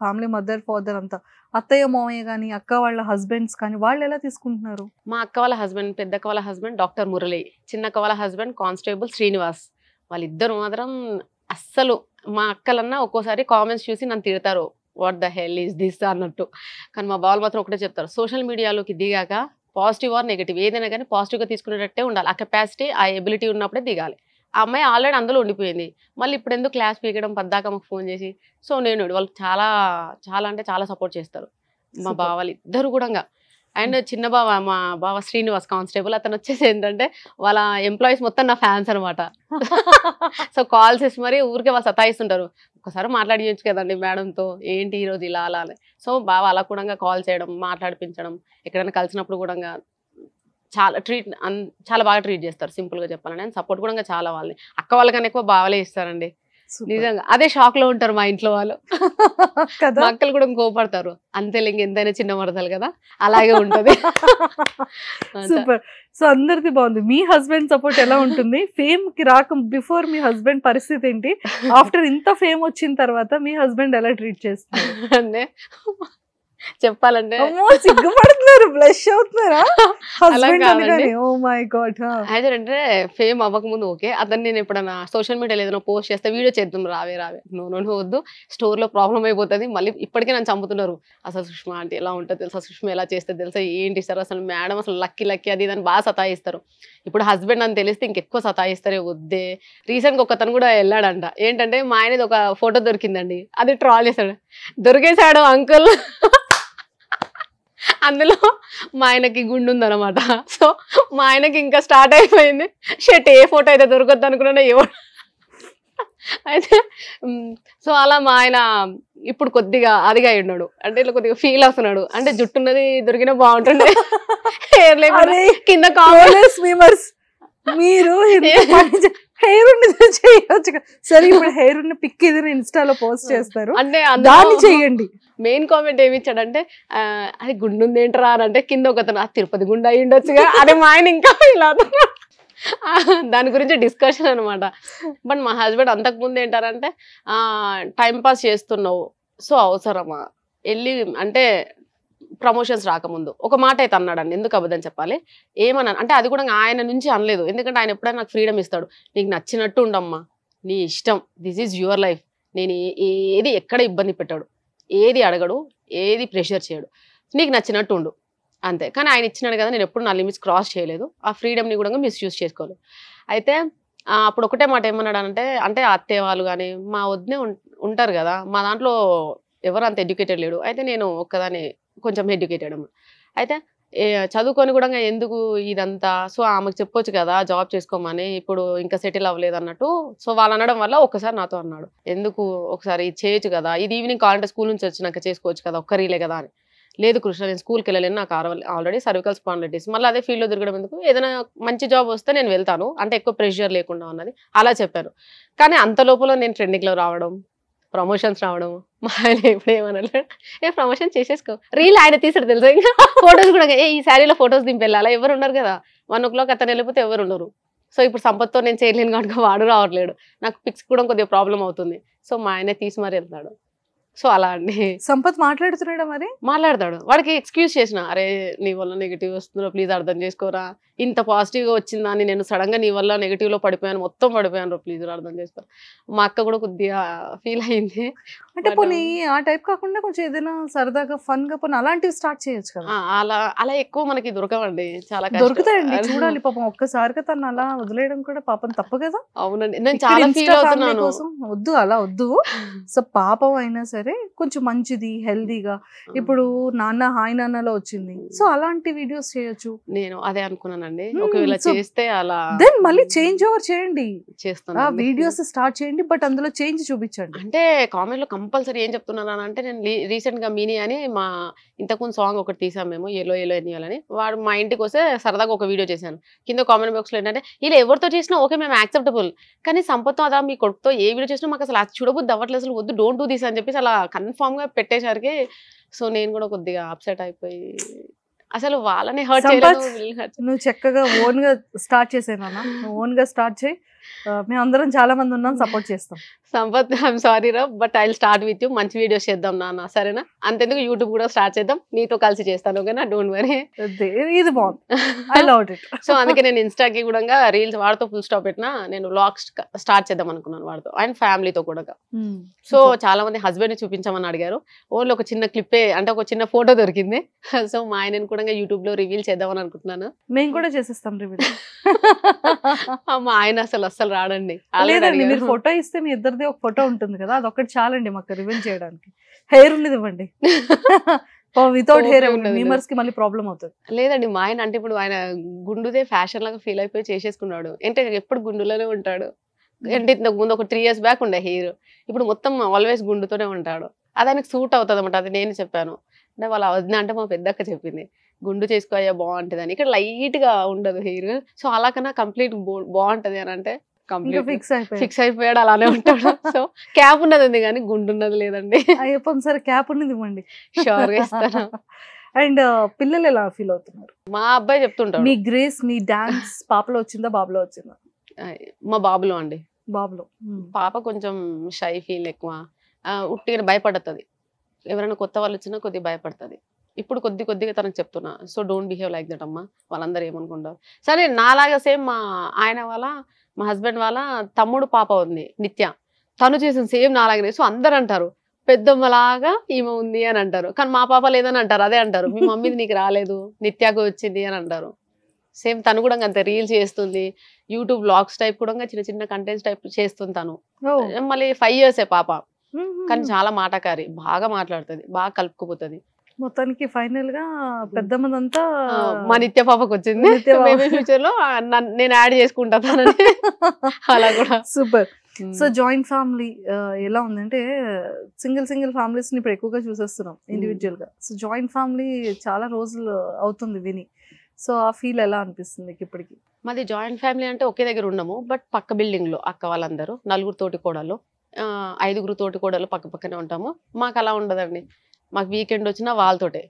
ఫ్యామిలీ మదర్ ఫాదర్ అంతా అత్తయ్య మామయ్య కానీ అక్క వాళ్ళ హస్బెండ్స్ కానీ వాళ్ళు ఎలా తీసుకుంటున్నారు మా అక్క వాళ్ళ హస్బెండ్ అక్క వాళ్ళ హస్బెండ్ డాక్టర్ మురళి చిన్నక్క వాళ్ళ హస్బెండ్ కానిస్టేబుల్ శ్రీనివాస్ వాళ్ళిద్దరు మాత్రం అస్సలు మా అక్కలన్నా ఒక్కోసారి కామెంట్స్ చూసి నన్ను తిడతారు what the hell is this అన్నట్టు కానీ మా బాబు మాత్రం ఒకటే చెప్తారు సోషల్ మీడియాలోకి దిగాక పాజిటివ్ ఆర్ నెగిటివ్ ఏదైనా కానీ పాజిటివ్గా తీసుకునేటట్టే ఉండాలి ఆ కెపాసిటీ ఆ ఎబిలిటీ ఉన్నప్పుడే దిగాలి ఆ అమ్మాయి ఆల్రెడీ అందులో ఉండిపోయింది మళ్ళీ ఇప్పుడు ఎందుకు క్లాస్ పీకడం పద్దాక మాకు ఫోన్ చేసి సో నేను వాళ్ళు చాలా చాలా అంటే చాలా సపోర్ట్ చేస్తారు మా బావాలు ఇద్దరు కూడా అండ్ చిన్న బావ మా బావ శ్రీనివాస్ కానిస్టేబుల్ అతను వచ్చేసి ఏంటంటే వాళ్ళ ఎంప్లాయీస్ మొత్తం నా ఫ్యాన్స్ అనమాట సో కాల్స్ చేసి మరి ఊరికే వాళ్ళు సతాయిస్తుంటారు ఒకసారి మాట్లాడించు కదండి మేడంతో ఏంటి ఈరోజు ఇలా అలా సో బావ అలా కూడా కాల్ చేయడం మాట్లాడిపించడం ఎక్కడైనా కలిసినప్పుడు కూడా చాలా ట్రీట్ చాలా బాగా ట్రీట్ చేస్తారు సింపుల్ గా చెప్పాలని సపోర్ట్ కూడా చాలా వాళ్ళని అక్క వాళ్ళకన్నా ఎక్కువ బావలే ఇస్తారండి నిజంగా అదే షాక్ లో ఉంటారు మా ఇంట్లో వాళ్ళు అక్కలు కూడా కోపడతారు అంతేలే ఎంతైనా చిన్న మరదలు కదా అలాగే ఉంటది సూపర్ సో అందరిది బాగుంది మీ హస్బెండ్ సపోర్ట్ ఎలా ఉంటుంది ఫేమ్ కి రాక బిఫోర్ మీ హస్బెండ్ పరిస్థితి ఏంటి ఆఫ్టర్ ఇంత ఫేమ్ వచ్చిన తర్వాత మీ హస్బెండ్ ఎలా ట్రీట్ చేస్తారు చెప్పాలంటే సిగ్గుపడుతున్నారు బ్లష్ అవుతున్నారా ఓ మై గాడ్ అంటే ఫేమ్ అవ్వకముందు ఓకే అతను నేను ఎప్పుడన్నా సోషల్ మీడియాలో ఏదైనా పోస్ట్ చేస్తే వీడియో చేద్దాం రావే రావే నో నో వద్దు స్టోర్ లో ప్రాబ్లం అయిపోతుంది మళ్ళీ ఇప్పటికే నన్ను చంపుతున్నారు అసలు సుష్మా అంటే ఎలా ఉంటుంది తెలుసా సుష్మా ఎలా చేస్తే తెలుసా ఏంటి సార్ అసలు మేడం అసలు లక్కీ లక్కీ అది దాన్ని బాగా సతాయిస్తారు ఇప్పుడు హస్బెండ్ అని తెలిస్తే ఇంకెక్కువ సతాయిస్తారే వద్దే రీసెంట్ గా ఒకతను కూడా వెళ్ళాడంట ఏంటంటే మా ఆయనది ఒక ఫోటో దొరికిందండి అది ట్రాల్ చేశాడు దొరికేశాడు అంకుల్ అందులో మా ఆయనకి గుండు ఉందన్నమాట సో మా ఆయనకి ఇంకా స్టార్ట్ అయిపోయింది షర్ట్ ఏ ఫోటో అయితే దొరకద్దు అనుకున్నా ఏ అయితే సో అలా మా ఆయన ఇప్పుడు కొద్దిగా అదిగా ఉన్నాడు అంటే ఇట్లా కొద్దిగా ఫీల్ అవుతున్నాడు అంటే జుట్టున్నది దొరికినా బాగుంటుండే హెయిర్ లేకుండా కింద కావాలి మీరు హెయిర్ ఉన్నది చేయొచ్చు సరే ఇప్పుడు హెయిర్ ఉన్న పిక్ ఇది ఇన్స్టాలో పోస్ట్ చేస్తారు అంటే దాన్ని చేయండి మెయిన్ కామెంట్ ఏమి ఇచ్చాడంటే అది గుండు ఉంది ఏంటరా అంటే కింద ఒక తిరుపతి గుండె అయ్యి ఉండొచ్చు అదే మా ఆయన ఇంకా ఇలా దాని గురించి డిస్కషన్ అనమాట బట్ మా హస్బెండ్ అంతకుముందు ఏంటారంటే టైం పాస్ చేస్తున్నావు సో అవసరమా వెళ్ళి అంటే ప్రమోషన్స్ రాకముందు ఒక మాట అయితే అన్నాడండి ఎందుకు అబద్ధం చెప్పాలి ఏమన్నాను అంటే అది కూడా ఆయన నుంచి అనలేదు ఎందుకంటే ఆయన ఎప్పుడైనా నాకు ఫ్రీడమ్ ఇస్తాడు నీకు నచ్చినట్టు ఉండమ్మా నీ ఇష్టం దిస్ ఈజ్ యువర్ లైఫ్ నేను ఏది ఎక్కడ ఇబ్బంది పెట్టాడు ఏది అడగడు ఏది ప్రెషర్ చేయడు నీకు నచ్చినట్టు ఉండు అంతే కానీ ఆయన ఇచ్చినాడు కదా నేను ఎప్పుడు నా లిమిట్స్ క్రాస్ చేయలేదు ఆ ఫ్రీడమ్ని కూడా మిస్యూజ్ చేసుకోలేదు అయితే అప్పుడు ఒకటే మాట ఏమన్నాడు అంటే అంటే అత్తే వాళ్ళు కానీ మా వద్దనే ఉంటారు కదా మా దాంట్లో ఎవరు అంత ఎడ్యుకేటెడ్ లేడు అయితే నేను ఒక్కదాని కొంచెం ఎడ్యుకేటెడ్ అయితే చదువుకొని కూడా ఎందుకు ఇదంతా సో ఆమెకు చెప్పొచ్చు కదా జాబ్ చేసుకోమని ఇప్పుడు ఇంకా సెటిల్ అవ్వలేదు అన్నట్టు సో వాళ్ళు అనడం వల్ల ఒకసారి నాతో అన్నాడు ఎందుకు ఒకసారి చేయొచ్చు కదా ఇది ఈవినింగ్ కావాలంటే స్కూల్ నుంచి వచ్చినాక చేసుకోవచ్చు కదా ఒక్కరీలే కదా అని లేదు కృష్ణ నేను స్కూల్కి వెళ్ళలేను నాకు ఆల్రెడీ సర్వికల్ స్పాండిటీస్ మళ్ళీ అదే ఫీల్డ్లో దొరకడం ఎందుకు ఏదైనా మంచి జాబ్ వస్తే నేను వెళ్తాను అంటే ఎక్కువ ప్రెషర్ లేకుండా ఉన్నది అలా చెప్పాను కానీ అంత లోపల నేను ట్రెండింగ్లో రావడం ప్రమోషన్స్ రావడం మా ఆయన ఇప్పుడు ఏమనలే ఏ ప్రమోషన్ చేసేసుకో రీల్ ఆయన తీసాడు తెలుసు ఇంకా ఫొటోస్ కూడా ఏ ఈ శారీలో ఫొటోస్ వెళ్ళాలా ఎవరు ఉన్నారు కదా వన్ ఓ క్లాక్ అతను వెళ్ళిపోతే ఎవరు ఉండరు సో ఇప్పుడు సంపత్తో నేను చేయలేను కనుక వాడు రావట్లేడు నాకు పిక్స్ కూడా కొద్దిగా ప్రాబ్లం అవుతుంది సో మా ఆయన తీసి మరి వెళ్తాడు సో అలా అండి సంపత్ మాట్లాడుతున్నాడు మరి మాట్లాడతాడు వాడికి ఎక్స్క్యూజ్ చేసిన అరే నీ వల్ల నెగిటివ్ వస్తుందో ప్లీజ్ అర్థం చేసుకోరా ఇంత పాజిటివ్గా వచ్చిందా అని నేను సడన్గా నీ వల్ల నెగిటివ్లో పడిపోయాను మొత్తం పడిపోయాను ప్లీజ్ అర్థం చేసుకోరు మా అక్క కూడా కొద్దిగా ఫీల్ అయింది అంటే పోనీ ఆ టైప్ కాకుండా కొంచెం ఏదైనా సరదాగా ఫన్గా పోనీ అలాంటివి స్టార్ట్ చేయొచ్చు కదా అలా అలా ఎక్కువ మనకి దొరకవండి చాలా దొరుకుతాయండి చూడాలి పాపం ఒక్కసారిగా తను అలా వదిలేయడం కూడా పాపం తప్పు కదా అవునండి నేను చాలా ఫీల్ అవుతున్నాను వద్దు అలా వద్దు సో పాపం అయినా సరే కొంచెం మంచిది హెల్దీగా ఇప్పుడు నాన్న హాయ్ నాన్నలో వచ్చింది సో అలాంటి వీడియోస్ చేయొచ్చు నేను అదే అనుకున్నాను చేస్తానండి ఒకవేళ చేస్తే అలా దెన్ మళ్ళీ చేంజ్ ఓవర్ చేయండి చేస్తాను వీడియోస్ స్టార్ట్ చేయండి బట్ అందులో చేంజ్ చూపించండి అంటే కామెంట్ లో కంపల్సరీ ఏం చెప్తున్నాను అంటే నేను రీసెంట్ గా మీని అని మా ఇంతకుముందు సాంగ్ ఒకటి తీసాం మేము ఎల్లో ఎలో ఎన్నియాలని వాడు మా ఇంటికి వస్తే సరదాగా ఒక వీడియో చేశాను కింద కామెంట్ బాక్స్ లో ఏంటంటే ఇలా ఎవరితో చేసినా ఓకే మేము యాక్సెప్టబుల్ కానీ సంపత్తో అదా మీ కొడుకుతో ఏ వీడియో చేసినా మాకు అసలు చూడబుద్ది అవ్వట్లేదు అసలు వద్దు డోంట్ డూ దిస్ అని చెప్పేసి అలా కన్ఫామ్ గా పెట్టేసరికి సో నేను కూడా కొద్దిగా అప్సెట్ అయిపోయి అసలు వాళ్ళని హర్ట్ నువ్వు చక్కగా ఓన్ గా స్టార్ట్ చేసేనా ఓన్ గా స్టార్ట్ చేయి మేమందరం చాలా మంది ఉన్నాం సపోర్ట్ చేస్తాం సంపత్ ఐఎమ్ సారీ రా but I start with you మంచి వీడియోస్ చేద్దాం నాన్న సరేనా అంతెందుకు యూట్యూబ్ కూడా స్టార్ట్ చేద్దాం నీతో కలిసి చేస్తాను ఓకేనా డోంట్ వరీ ఇది బాగుంది సో అందుకే నేను ఇన్స్టాకి కూడా రీల్స్ వాడితో ఫుల్ స్టాప్ పెట్టినా నేను లాక్స్ స్టార్ట్ చేద్దాం అనుకున్నాను వాడితో అండ్ ఫ్యామిలీతో కూడా సో hmm. చాలా మంది హస్బెండ్ చూపించామని అడిగారు ఓన్లీ ఒక చిన్న క్లిప్పే అంటే ఒక చిన్న ఫోటో దొరికింది సో మా ఆయనను కూడా యూట్యూబ్ లో రివీల్ చేద్దామని అనుకుంటున్నాను మేము కూడా చేసేస్తాం రివీల్ మా ఆయన అసలు అసలు రాడండి ఫోటో ఇస్తే మీ ఇద్దరు ఒకరిది ఒక ఫోటో ఉంటుంది కదా అది ఒకటి చాలండి మాకు రివెంజ్ చేయడానికి హెయిర్ ఉన్నది ఇవ్వండి వితౌట్ హెయిర్ మీమర్స్ కి మళ్ళీ ప్రాబ్లం అవుతుంది లేదండి మా ఆయన అంటే ఇప్పుడు ఆయన గుండుదే ఫ్యాషన్ లాగా ఫీల్ అయిపోయి చేసేసుకున్నాడు అంటే ఎప్పుడు గుండులోనే ఉంటాడు అంటే ఇంతకు ముందు ఒక త్రీ ఇయర్స్ బ్యాక్ ఉండే హెయిర్ ఇప్పుడు మొత్తం ఆల్వేస్ గుండుతోనే ఉంటాడు అది ఆయనకు సూట్ అవుతుంది అనమాట అది నేను చెప్పాను అంటే వాళ్ళ వద్ద అంటే మా పెద్దక్క చెప్పింది గుండు చేసుకోయా బాగుంటుంది అని ఇక్కడ లైట్గా ఉండదు హెయిర్ సో అలా కన్నా కంప్లీట్ బాగుంటుంది అని అంటే ఫిక్స్ అయిపోయాడు ఫిక్స్ అలానే ఉంటాడు సో క్యాప్ ఉన్నది ఉంది కానీ గుండు ఉన్నది లేదండి అయ్యప్పని సరే క్యాప్ ఉన్నది ఇవ్వండి షూర్ గా ఇస్తాను అండ్ పిల్లలు ఎలా ఫీల్ అవుతున్నారు మా అబ్బాయి చెప్తుంటారు మీ గ్రేస్ మీ డాన్స్ పాపలో వచ్చిందా బాబులో వచ్చిందా మా బాబులో అండి బాబులో పాప కొంచెం షై ఫీల్ ఎక్కువ ఉట్టిగా భయపడుతుంది ఎవరైనా కొత్త వాళ్ళు వచ్చినా కొద్దిగా భయపడుతుంది ఇప్పుడు కొద్ది కొద్దిగా తనకు చెప్తున్నా so don't behave like that అమ్మా వాళ్ళందరూ ఏమనుకుంటారు సరే నాలాగా సేమ్ మా ఆయన వాళ్ళ మా హస్బెండ్ వాళ్ళ తమ్ముడు పాప ఉంది నిత్య తను చేసిన సేమ్ నాలాగనే సో అందరు అంటారు పెద్దమ్మలాగా ఈమె ఉంది అని అంటారు కానీ మా పాప లేదని అంటారు అదే అంటారు మీ మమ్మీది నీకు రాలేదు నిత్యాకు వచ్చింది అని అంటారు సేమ్ తను కూడా అంత రీల్స్ చేస్తుంది యూట్యూబ్ బ్లాగ్స్ టైప్ కూడా చిన్న చిన్న కంటెంట్స్ టైప్ చేస్తుంది తను మళ్ళీ ఫైవ్ ఇయర్సే పాప కానీ చాలా మాటకారి బాగా మాట్లాడుతుంది బాగా కలుపుకుపోతుంది మొత్తానికి ఫైనల్ గా పెద్ద మంది అంతా మా నిత్య పాపకు వచ్చింది ఫ్యూచర్ లో నేను యాడ్ చేసుకుంటాను అలా కూడా సూపర్ సో జాయింట్ ఫ్యామిలీ ఎలా ఉందంటే సింగిల్ సింగిల్ ఫ్యామిలీస్ ఇప్పుడు ఎక్కువగా చూసేస్తున్నాం ఇండివిజువల్ గా సో జాయింట్ ఫ్యామిలీ చాలా రోజులు అవుతుంది విని సో ఆ ఫీల్ ఎలా అనిపిస్తుంది ఇప్పటికి మాది జాయింట్ ఫ్యామిలీ అంటే ఒకే దగ్గర ఉన్నాము బట్ పక్క బిల్డింగ్ లో అక్క వాళ్ళందరూ నలుగురు తోటి కోడలు ఐదుగురు తోటి కోడలు పక్క పక్కనే ఉంటాము మాకు అలా ఉండదండి మాకు వీకెండ్ వచ్చినా వాళ్ళతోటే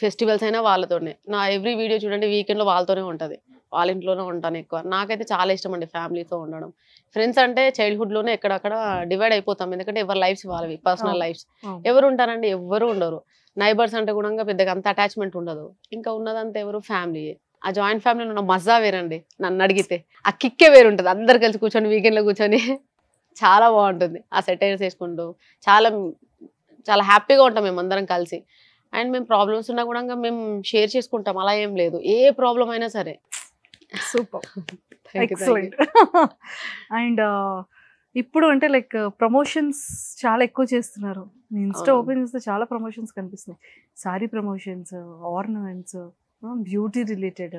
ఫెస్టివల్స్ అయినా వాళ్ళతోనే నా ఎవ్రీ వీడియో చూడండి వీకెండ్లో వాళ్ళతోనే ఉంటుంది వాళ్ళ ఇంట్లోనే ఉంటాను ఎక్కువ నాకైతే చాలా ఇష్టం అండి ఫ్యామిలీతో ఉండడం ఫ్రెండ్స్ అంటే చైల్డ్హుడ్లోనే ఎక్కడక్కడ డివైడ్ అయిపోతాం ఎందుకంటే ఎవరి లైఫ్స్ వాళ్ళవి పర్సనల్ లైఫ్స్ ఎవరు ఉంటారండి ఎవరు ఉండరు నైబర్స్ అంటే కూడా పెద్దగా అంత అటాచ్మెంట్ ఉండదు ఇంకా ఉన్నదంతా ఎవరు ఫ్యామిలీ ఆ జాయింట్ ఫ్యామిలీలో ఉన్న మజా వేరండి నన్ను అడిగితే ఆ కిక్కే వేరు ఉంటుంది అందరు కలిసి కూర్చొని వీకెండ్లో కూర్చొని చాలా బాగుంటుంది ఆ సెటైర్స్ వేసుకుంటూ చాలా చాలా హ్యాపీగా ఉంటాం మేము అందరం కలిసి అండ్ మేము ప్రాబ్లమ్స్ ఉన్నా కూడా మేము షేర్ చేసుకుంటాం అలా ఏం లేదు ఏ ప్రాబ్లం అయినా సరే సూపర్ అండ్ uh, ఇప్పుడు అంటే లైక్ uh, ప్రమోషన్స్ చాలా ఎక్కువ చేస్తున్నారు ఇన్స్టా ఓపెన్ చేస్తే చాలా ప్రమోషన్స్ కనిపిస్తున్నాయి sorry promotions ornaments beauty related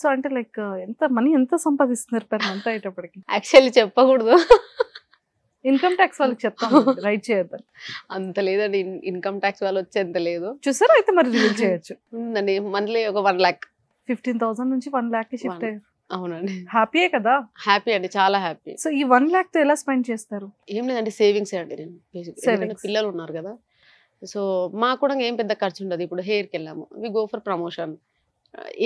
so అంటే లైక్ uh, ఎంత మనీ ఎంత సంపాదిస్తున్నారు పర్ మంత్ అయ్యేటప్పటికి యాక్చువల్లీ చెప్పకూడదు ఇన్కమ్ ట్యాక్స్ వాళ్ళకి చెప్తాం రైట్ చేయొద్దని అంత లేదండి ఇన్కమ్ ట్యాక్స్ వాళ్ళు వచ్చేంత లేదు చూసారా అయితే మరి రిలీజ్ చేయొచ్చు ఉందండి మంత్లీ ఒక వన్ ల్యాక్ ఫిఫ్టీన్ థౌసండ్ నుంచి వన్ ల్యాక్ షిఫ్ట్ అయ్యారు అవునండి హ్యాపీయే కదా హ్యాపీ అండి చాలా హ్యాపీ సో ఈ వన్ లాక్ తో ఎలా స్పెండ్ చేస్తారు ఏం లేదండి సేవింగ్స్ అండి నేను పిల్లలు ఉన్నారు కదా సో మాకు కూడా ఏం పెద్ద ఖర్చు ఉండదు ఇప్పుడు హెయిర్కి వెళ్ళాము వి గో ఫర్ ప్రమోషన్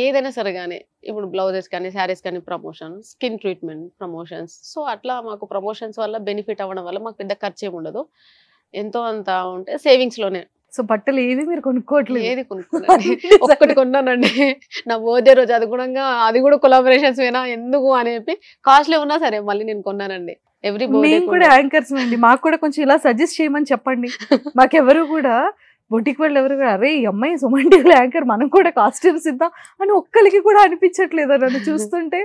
ఏదైనా సరే కానీ ఇప్పుడు బ్లౌజెస్ కానీ శారీస్ కానీ promotion skin treatment promotions so అట్లా మాకు ప్రమోషన్స్ వల్ల బెనిఫిట్ అవ్వడం వల్ల మాకు పెద్ద ఖర్చు ఏమి ఉండదు ఎంతో అంత ఉంటే సేవింగ్స్లోనే సో బట్టలు ఏది మీరు కొనుక్కోవట్లేదు ఏది కొనుక్కోవాలి ఒక్కటి కొన్నానండి నా ఓదే రోజు అది కూడా అది కూడా కొలాబరేషన్స్ వేనా ఎందుకు అని చెప్పి కాస్ట్లీ ఉన్నా సరే మళ్ళీ నేను కొన్నానండి ఎవ్రీ కూడా యాంకర్స్ అండి మాకు కూడా కొంచెం ఇలా సజెస్ట్ చేయమని చెప్పండి మాకెవరు కూడా బొటికి వాళ్ళు ఎవరు కూడా అరే ఈ అమ్మాయి సుమంటి యాంకర్ మనం కూడా కాస్ట్యూమ్స్ ఇద్దాం అని ఒక్కరికి కూడా అనిపించట్లేదు నన్ను చూస్తుంటే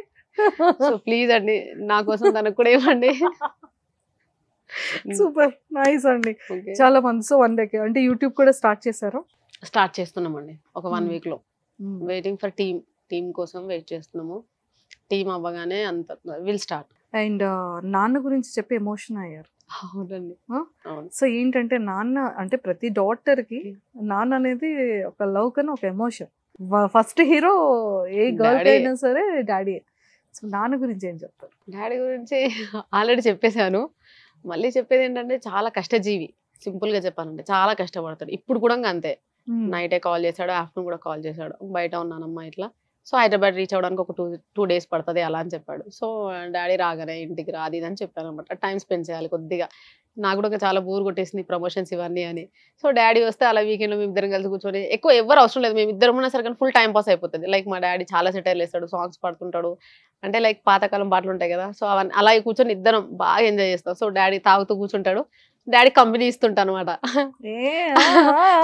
ప్లీజ్ అండి నా కోసం తనకు కూడా ఇవ్వండి సూపర్ నైస్ అండి చాలా మంది సో వన్ డేకి అంటే యూట్యూబ్ కూడా స్టార్ట్ చేశారు స్టార్ట్ చేస్తున్నామండి ఒక వన్ వీక్ లో వెయిటింగ్ ఫర్ టీమ్ టీమ్ కోసం వెయిట్ చేస్తున్నాము టీమ్ అవ్వగానే అంత విల్ స్టార్ట్ అండ్ నాన్న గురించి చెప్పి ఎమోషన్ అయ్యారు అవునండి సో ఏంటంటే నాన్న అంటే ప్రతి డాక్టర్ కి నాన్న అనేది ఒక లవ్ కన్నా ఒక ఎమోషన్ ఫస్ట్ హీరో ఏ గర్ల్ అయినా సరే డాడీ సో నాన్న గురించి ఏం చెప్తారు డాడీ గురించి ఆల్రెడీ చెప్పేశాను మళ్ళీ చెప్పేది ఏంటంటే చాలా కష్టజీవి సింపుల్ గా చెప్పాలంటే చాలా కష్టపడతాడు ఇప్పుడు కూడా అంతే నైటే కాల్ చేశాడు ఆఫ్టర్నూన్ కూడా కాల్ చేశాడు బయట ఉన్నానమ్మా ఇట్లా సో హైదరాబాద్ రీచ్ అవ్వడానికి ఒక టూ టూ డేస్ పడుతుంది అలా అని చెప్పాడు సో డాడీ రాగానే ఇంటికి రాది అని చెప్పాను అనమాట టైం స్పెండ్ చేయాలి కొద్దిగా నాకు కూడా చాలా బోర్ కొట్టేసింది ప్రమోషన్స్ ఇవన్నీ అని సో డాడీ వస్తే అలా వీకెండ్లో మేము ఇద్దరం కలిసి కూర్చొని ఎక్కువ ఎవరు అవసరం లేదు మేము ఇద్దరం ఉన్నా సరే కానీ ఫుల్ టైం పాస్ అయిపోతుంది లైక్ మా డాడీ చాలా సెటైర్ వేస్తాడు సాంగ్స్ పాడుతుంటాడు అంటే లైక్ పాతకాలం పాటలు ఉంటాయి కదా సో అవన్నీ అలా కూర్చొని ఇద్దరం బాగా ఎంజాయ్ చేస్తాం సో డాడీ తాగుతూ కూర్చుంటాడు డాడీ కంపెనీ ఇస్తుంటా అనమాట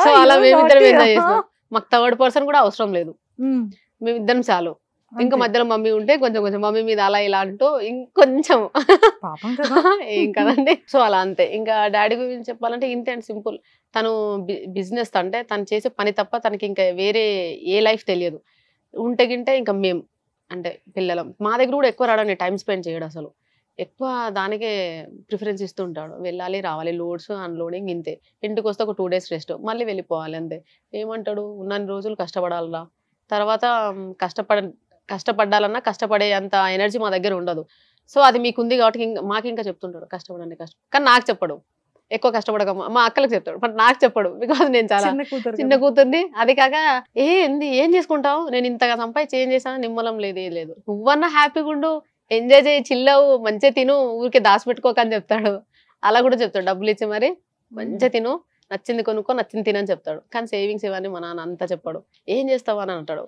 సో అలా మేమిద్దరం ఎంజాయ్ చేస్తాం మాకు థర్డ్ పర్సన్ కూడా అవసరం లేదు మేము ఇద్దరం చాలు ఇంకా మధ్యలో మమ్మీ ఉంటే కొంచెం కొంచెం మమ్మీ మీద అలా ఇలా అంటూ ఇంకొంచెం ఏం కదండి సో అలా అంతే ఇంకా డాడీ గురించి చెప్పాలంటే ఇంతే అండ్ సింపుల్ తను బిజినెస్ అంటే తను చేసే పని తప్ప తనకి ఇంకా వేరే ఏ లైఫ్ తెలియదు ఉంటే గింటే ఇంకా మేము అంటే పిల్లలం మా దగ్గర కూడా ఎక్కువ రాడండి టైం స్పెండ్ చేయడు అసలు ఎక్కువ దానికే ప్రిఫరెన్స్ ఇస్తూ ఉంటాడు వెళ్ళాలి రావాలి లోడ్స్ అన్లోడింగ్ ఇంతే ఇంటికి వస్తే ఒక టూ డేస్ రెస్ట్ మళ్ళీ వెళ్ళిపోవాలి అంతే ఏమంటాడు ఉన్నన్ని రోజులు కష్టపడాలరా తర్వాత కష్టపడ కష్టపడ్డాలన్నా కష్టపడే అంత ఎనర్జీ మా దగ్గర ఉండదు సో అది మీకు ఉంది కాబట్టి మాకు ఇంకా చెప్తుంటాడు కష్టపడండి కష్టం కానీ నాకు చెప్పడు ఎక్కువ కష్టపడక మా అక్కలకు చెప్తాడు బట్ నాకు చెప్పడు బికాజ్ నేను చాలా చిన్న కూతుంది అది కాక ఏంది ఏం చేసుకుంటావు నేను ఇంతగా సంపాదించి ఏం చేశాను నిమ్మలం లేదు ఏం లేదు నువ్వన్నా హ్యాపీగా ఉండు ఎంజాయ్ చేయి చిల్లవు మంచిగా తిను ఊరికే దాచిపెట్టుకోక అని చెప్తాడు అలా కూడా చెప్తాడు డబ్బులు ఇచ్చి మరి మంచిగా తిను నచ్చింది కొనుక్కో నచ్చింది తినని చెప్తాడు కానీ సేవింగ్స్ ఇవన్నీ మా నాన్న అంతా చెప్పాడు ఏం చేస్తావా అని అంటాడు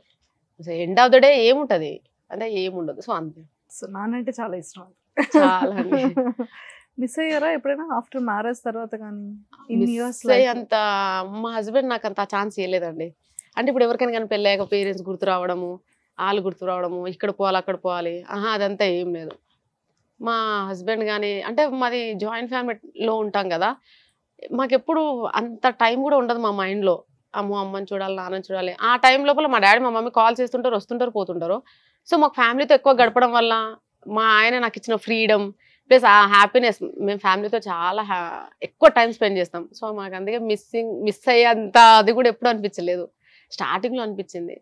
ఎండ్ ఆఫ్ ద డే ఏముంటది అంటే ఏముండదు సో అంతే సో నాన్నంటే చాలా ఇష్టం చాలా మిస్ అయ్యారా ఎప్పుడైనా ఆఫ్టర్ మ్యారేజ్ తర్వాత కానీ అంత మా హస్బెండ్ నాకు అంత ఛాన్స్ ఇవ్వలేదండి అంటే ఇప్పుడు ఎవరికైనా కానీ పెళ్ళాక పేరెంట్స్ గుర్తు రావడము వాళ్ళు గుర్తు రావడము ఇక్కడ పోవాలి అక్కడ పోవాలి ఆహా అదంతా ఏం లేదు మా హస్బెండ్ కానీ అంటే మాది జాయింట్ ఫ్యామిలీలో ఉంటాం కదా మాకు ఎప్పుడు అంత టైం కూడా ఉండదు మా మైండ్లో అమ్మో అమ్మని చూడాలి నాన్నని చూడాలి ఆ టైం లోపల మా డాడీ మా మమ్మీ కాల్ చేస్తుంటారు వస్తుంటారు పోతుంటారు సో మాకు ఫ్యామిలీతో ఎక్కువ గడపడం వల్ల మా ఆయన నాకు ఇచ్చిన ఫ్రీడమ్ ప్లస్ ఆ హ్యాపీనెస్ మేము ఫ్యామిలీతో చాలా ఎక్కువ టైం స్పెండ్ చేస్తాం సో మాకు అందుకే మిస్సింగ్ మిస్ అయ్యేంత అది కూడా ఎప్పుడు అనిపించలేదు స్టార్టింగ్లో అనిపించింది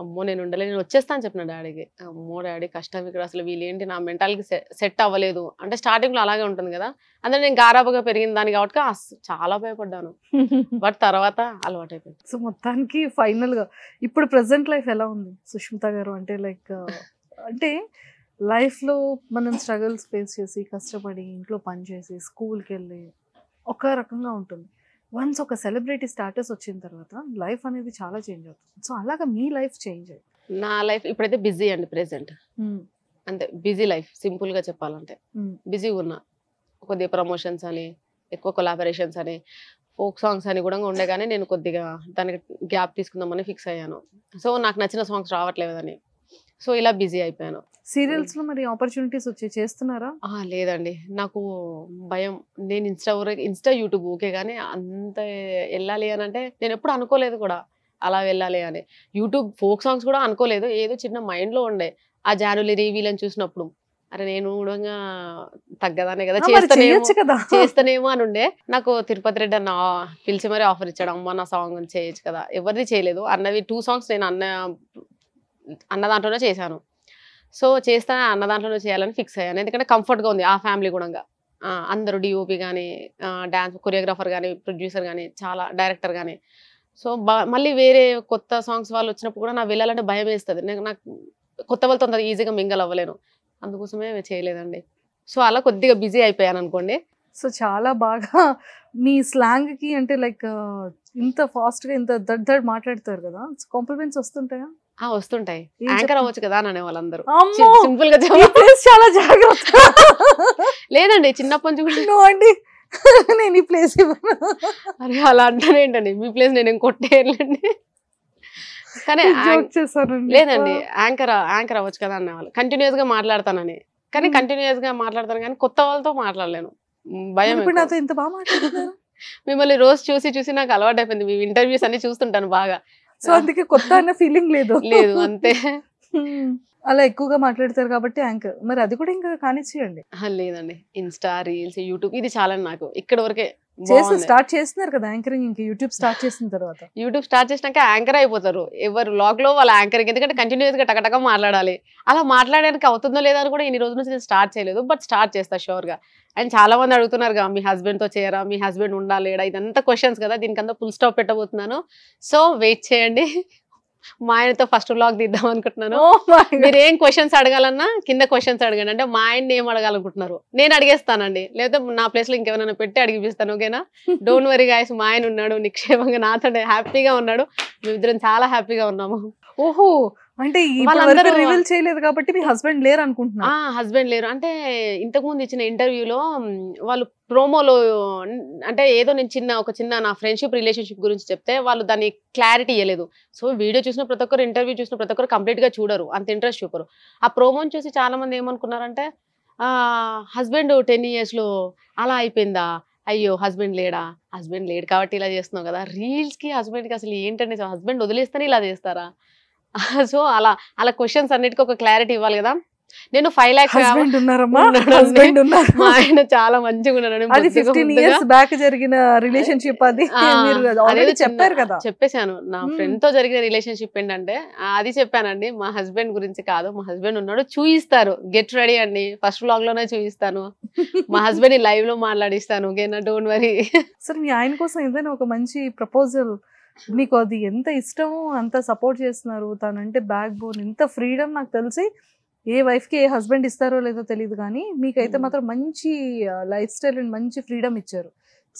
అమ్మో నేను ఉండలే నేను వచ్చేస్తా అని చెప్పిన డాడీకి అమ్మో డాడీ కష్టం ఇక్కడ అసలు వీళ్ళేంటి నా మెంటాలిటీ సెట్ అవ్వలేదు అంటే స్టార్టింగ్లో అలాగే ఉంటుంది కదా అందులో నేను గారాబగా పెరిగిన దాన్ని కాబట్టి చాలా భయపడ్డాను బట్ తర్వాత అలవాటు అయిపోయింది సో మొత్తానికి ఫైనల్గా ఇప్పుడు ప్రజెంట్ లైఫ్ ఎలా ఉంది సుష్మిత గారు అంటే లైక్ అంటే లైఫ్లో మనం స్ట్రగుల్స్ ఫేస్ చేసి కష్టపడి ఇంట్లో పని చేసి స్కూల్కి వెళ్ళి ఒక రకంగా ఉంటుంది వన్స్ ఒక సెలబ్రిటీ స్టాటస్ వచ్చిన తర్వాత లైఫ్ అనేది చాలా చేంజ్ అవుతుంది సో అలాగా మీ లైఫ్ చేంజ్ అయింది నా లైఫ్ ఇప్పుడైతే బిజీ అండి ప్రెసెంట్ hmm. అంతే బిజీ లైఫ్ సింపుల్ గా చెప్పాలంటే బిజీ hmm. ఉన్నా కొద్దిగా ప్రమోషన్స్ అని ఎక్కువ కొలాబరేషన్స్ అని ఫోక్ సాంగ్స్ అని కూడా ఉండే కానీ నేను కొద్దిగా దానికి గ్యాప్ తీసుకుందామని ఫిక్స్ అయ్యాను సో నాకు నచ్చిన సాంగ్స్ రావట్లేదని సో ఇలా బిజీ అయిపోయాను సీరియల్స్ లో మరి ఆపర్చునిటీస్ వచ్చి చేస్తున్నారా లేదండి నాకు భయం నేను ఇన్స్టా ఇన్స్టా యూట్యూబ్ ఓకే కానీ అంత వెళ్ళాలి అని అంటే నేను ఎప్పుడు అనుకోలేదు కూడా అలా వెళ్ళాలి అని యూట్యూబ్ ఫోక్ సాంగ్స్ కూడా అనుకోలేదు ఏదో చిన్న మైండ్లో ఉండే ఆ జానులి రీవీలని చూసినప్పుడు అరే నేను కూడా తగ్గదానే కదా చేస్తానేమో చేస్తానేమో అని ఉండే నాకు తిరుపతి రెడ్డి అన్న పిలిచి మరీ ఆఫర్ ఇచ్చాడు అమ్మ నా సాంగ్ చేయొచ్చు కదా ఎవరిది చేయలేదు అన్నవి టూ సాంగ్స్ నేను అన్న అన్న దాంట్లోనే చేశాను సో చేస్తాను అన్న దాంట్లోనే చేయాలని ఫిక్స్ అయ్యాను ఎందుకంటే కంఫర్ట్గా ఉంది ఆ ఫ్యామిలీ కూడా అందరూ డిఓపి కానీ డ్యాన్స్ కొరియోగ్రాఫర్ కానీ ప్రొడ్యూసర్ కానీ చాలా డైరెక్టర్ కానీ సో మళ్ళీ వేరే కొత్త సాంగ్స్ వాళ్ళు వచ్చినప్పుడు కూడా నాకు వెళ్ళాలంటే భయం వేస్తుంది నేను నాకు కొత్త వాళ్ళతో అంత ఈజీగా మింగల్ అవ్వలేను అందుకోసమే చేయలేదండి సో అలా కొద్దిగా బిజీ అయిపోయాను అనుకోండి సో చాలా బాగా మీ స్లాంగ్కి అంటే లైక్ ఇంత ఫాస్ట్గా ఇంత దడ్ దడ్ మాట్లాడతారు కదా కాంప్లిమెంట్స్ వస్తుంటాయా వస్తుంటాయి యాంకర్ అవ్వచ్చు కదా అని వాళ్ళందరూ సింపుల్ గా చాలా జాగ్రత్త లేదండి చిన్నప్పటి నుంచి కూడా అండి నేను ఈ ప్లేస్ అరే అలా అంటానేంటండి మీ ప్లేస్ నేను కొట్టేయాలండి కానీ లేదండి యాంకర్ యాంకర్ అవ్వచ్చు కదా అనేవాళ్ళు కంటిన్యూస్ గా మాట్లాడతానని కానీ కంటిన్యూస్ గా మాట్లాడతాను కానీ కొత్త వాళ్ళతో మాట్లాడలేను భయం ఇంత మిమ్మల్ని రోజు చూసి చూసి నాకు అలవాటు అయిపోయింది మీ ఇంటర్వ్యూస్ అన్ని చూస్తుంటాను బాగా సో అందుకే కొత్త అన్న ఫీలింగ్ లేదు లేదు అంతే అలా ఎక్కువగా మాట్లాడతారు కాబట్టి యాంకర్ మరి అది కూడా ఇంకా కానిచ్చేయండి లేదండి ఇన్స్టా రీల్స్ యూట్యూబ్ ఇది చాలా నాకు ఇక్కడ వరకే చేసి స్టార్ట్ చేస్తున్నారు కదా యాంకరింగ్ ఇంకా యూట్యూబ్ స్టార్ట్ చేసిన తర్వాత యూట్యూబ్ స్టార్ట్ చేసినాక యాంకర్ అయిపోతారు ఎవరు లాగ్ లో వాళ్ళ యాంకరింగ్ ఎందుకంటే కంటిన్యూస్ గా టకటక మాట్లాడాలి అలా మాట్లాడడానికి అవుతుందో లేదో అని కూడా ఇన్ని రోజుల నుంచి స్టార్ట్ చేయలేదు బట్ స్టార్ట్ చేస్తా షూర్ గా అండ్ చాలా మంది అడుగుతున్నారు కదా మీ హస్బెండ్ తో చేయరా మీ హస్బెండ్ ఉండాలి ఇదంతా క్వశ్చన్స్ కదా దీనికంతా ఫుల్ స్టాప్ పెట్టబోతున్నాను సో వెయిట్ చేయండి మా ఆయనతో ఫస్ట్ బ్లాగ్ తీద్దాం అనుకుంటున్నాను oh మీరు ఏం క్వశ్చన్స్ అడగాలన్నా కింద క్వశ్చన్స్ అడగండి అంటే మా ఆయన్ని ఏం అడగాలనుకుంటున్నారు నేను అడిగేస్తానండి లేదా నా ప్లేస్ లో ఇంకెవరైనా పెట్టి అడిగిపిస్తాను ఓకేనా డోంట్ వరీ గాయస్ మా ఆయన ఉన్నాడు నిక్షేపంగా నాతో హ్యాపీగా ఉన్నాడు మేమిద్దరం చాలా హ్యాపీగా ఉన్నాము ఓహో అంటే రివీల్ చేయలేదు కాబట్టి మీ హస్బెండ్ లేరు అనుకుంటున్నా హస్బెండ్ లేరు అంటే ఇంతకు ముందు ఇచ్చిన ఇంటర్వ్యూలో వాళ్ళు ప్రోమోలో అంటే ఏదో నేను చిన్న ఒక చిన్న నా ఫ్రెండ్షిప్ రిలేషన్షిప్ గురించి చెప్తే వాళ్ళు దాన్ని క్లారిటీ ఇవ్వలేదు సో వీడియో చూసిన ప్రతి ఒక్కరు ఇంటర్వ్యూ చూసిన ప్రతి ఒక్కరు కంప్లీట్ గా చూడరు అంత ఇంట్రెస్ట్ చూపరు ఆ ప్రోమోని చూసి చాలా మంది ఏమనుకున్నారంటే హస్బెండ్ టెన్ ఇయర్స్ లో అలా అయిపోయిందా అయ్యో హస్బెండ్ లేడా హస్బెండ్ లేడు కాబట్టి ఇలా చేస్తున్నావు కదా రీల్స్కి హస్బెండ్కి అసలు ఏంటంటే హస్బెండ్ వదిలేస్తేనే ఇలా చేస్తారా సో అలా అలా క్వశ్చన్స్ అన్నిటికీ ఒక క్లారిటీ ఇవ్వాలి కదా నేను ఫైవ్ లాక్స్ మా ఆయన చాలా మంచిగా బ్యాక్ జరిగిన రిలేషన్షిప్ అది చెప్పారు కదా చెప్పేశాను నా ఫ్రెండ్ hmm. తో జరిగిన రిలేషన్షిప్ ఏంటంటే అది చెప్పానండి మా హస్బెండ్ గురించి కాదు మా హస్బెండ్ ఉన్నాడు చూయిస్తారు గెట్ రెడీ అండి ఫస్ట్ బ్లాగ్ లోనే చూయిస్తాను మా హస్బెండ్ లైవ్ లో మాట్లాడిస్తాను ఓకేనా డోంట్ వరీ సార్ మీ ఆయన కోసం ఏదైనా ఒక మంచి ప్రపోజల్ మీకు అది ఎంత ఇష్టమో అంత సపోర్ట్ చేస్తున్నారు తనంటే బ్యాక్ బోన్ ఇంత ఫ్రీడమ్ నాకు తెలిసి ఏ వైఫ్కి ఏ హస్బెండ్ ఇస్తారో లేదో తెలియదు కానీ మీకైతే hmm. మాత్రం మంచి లైఫ్ స్టైల్ అండ్ మంచి ఫ్రీడమ్ ఇచ్చారు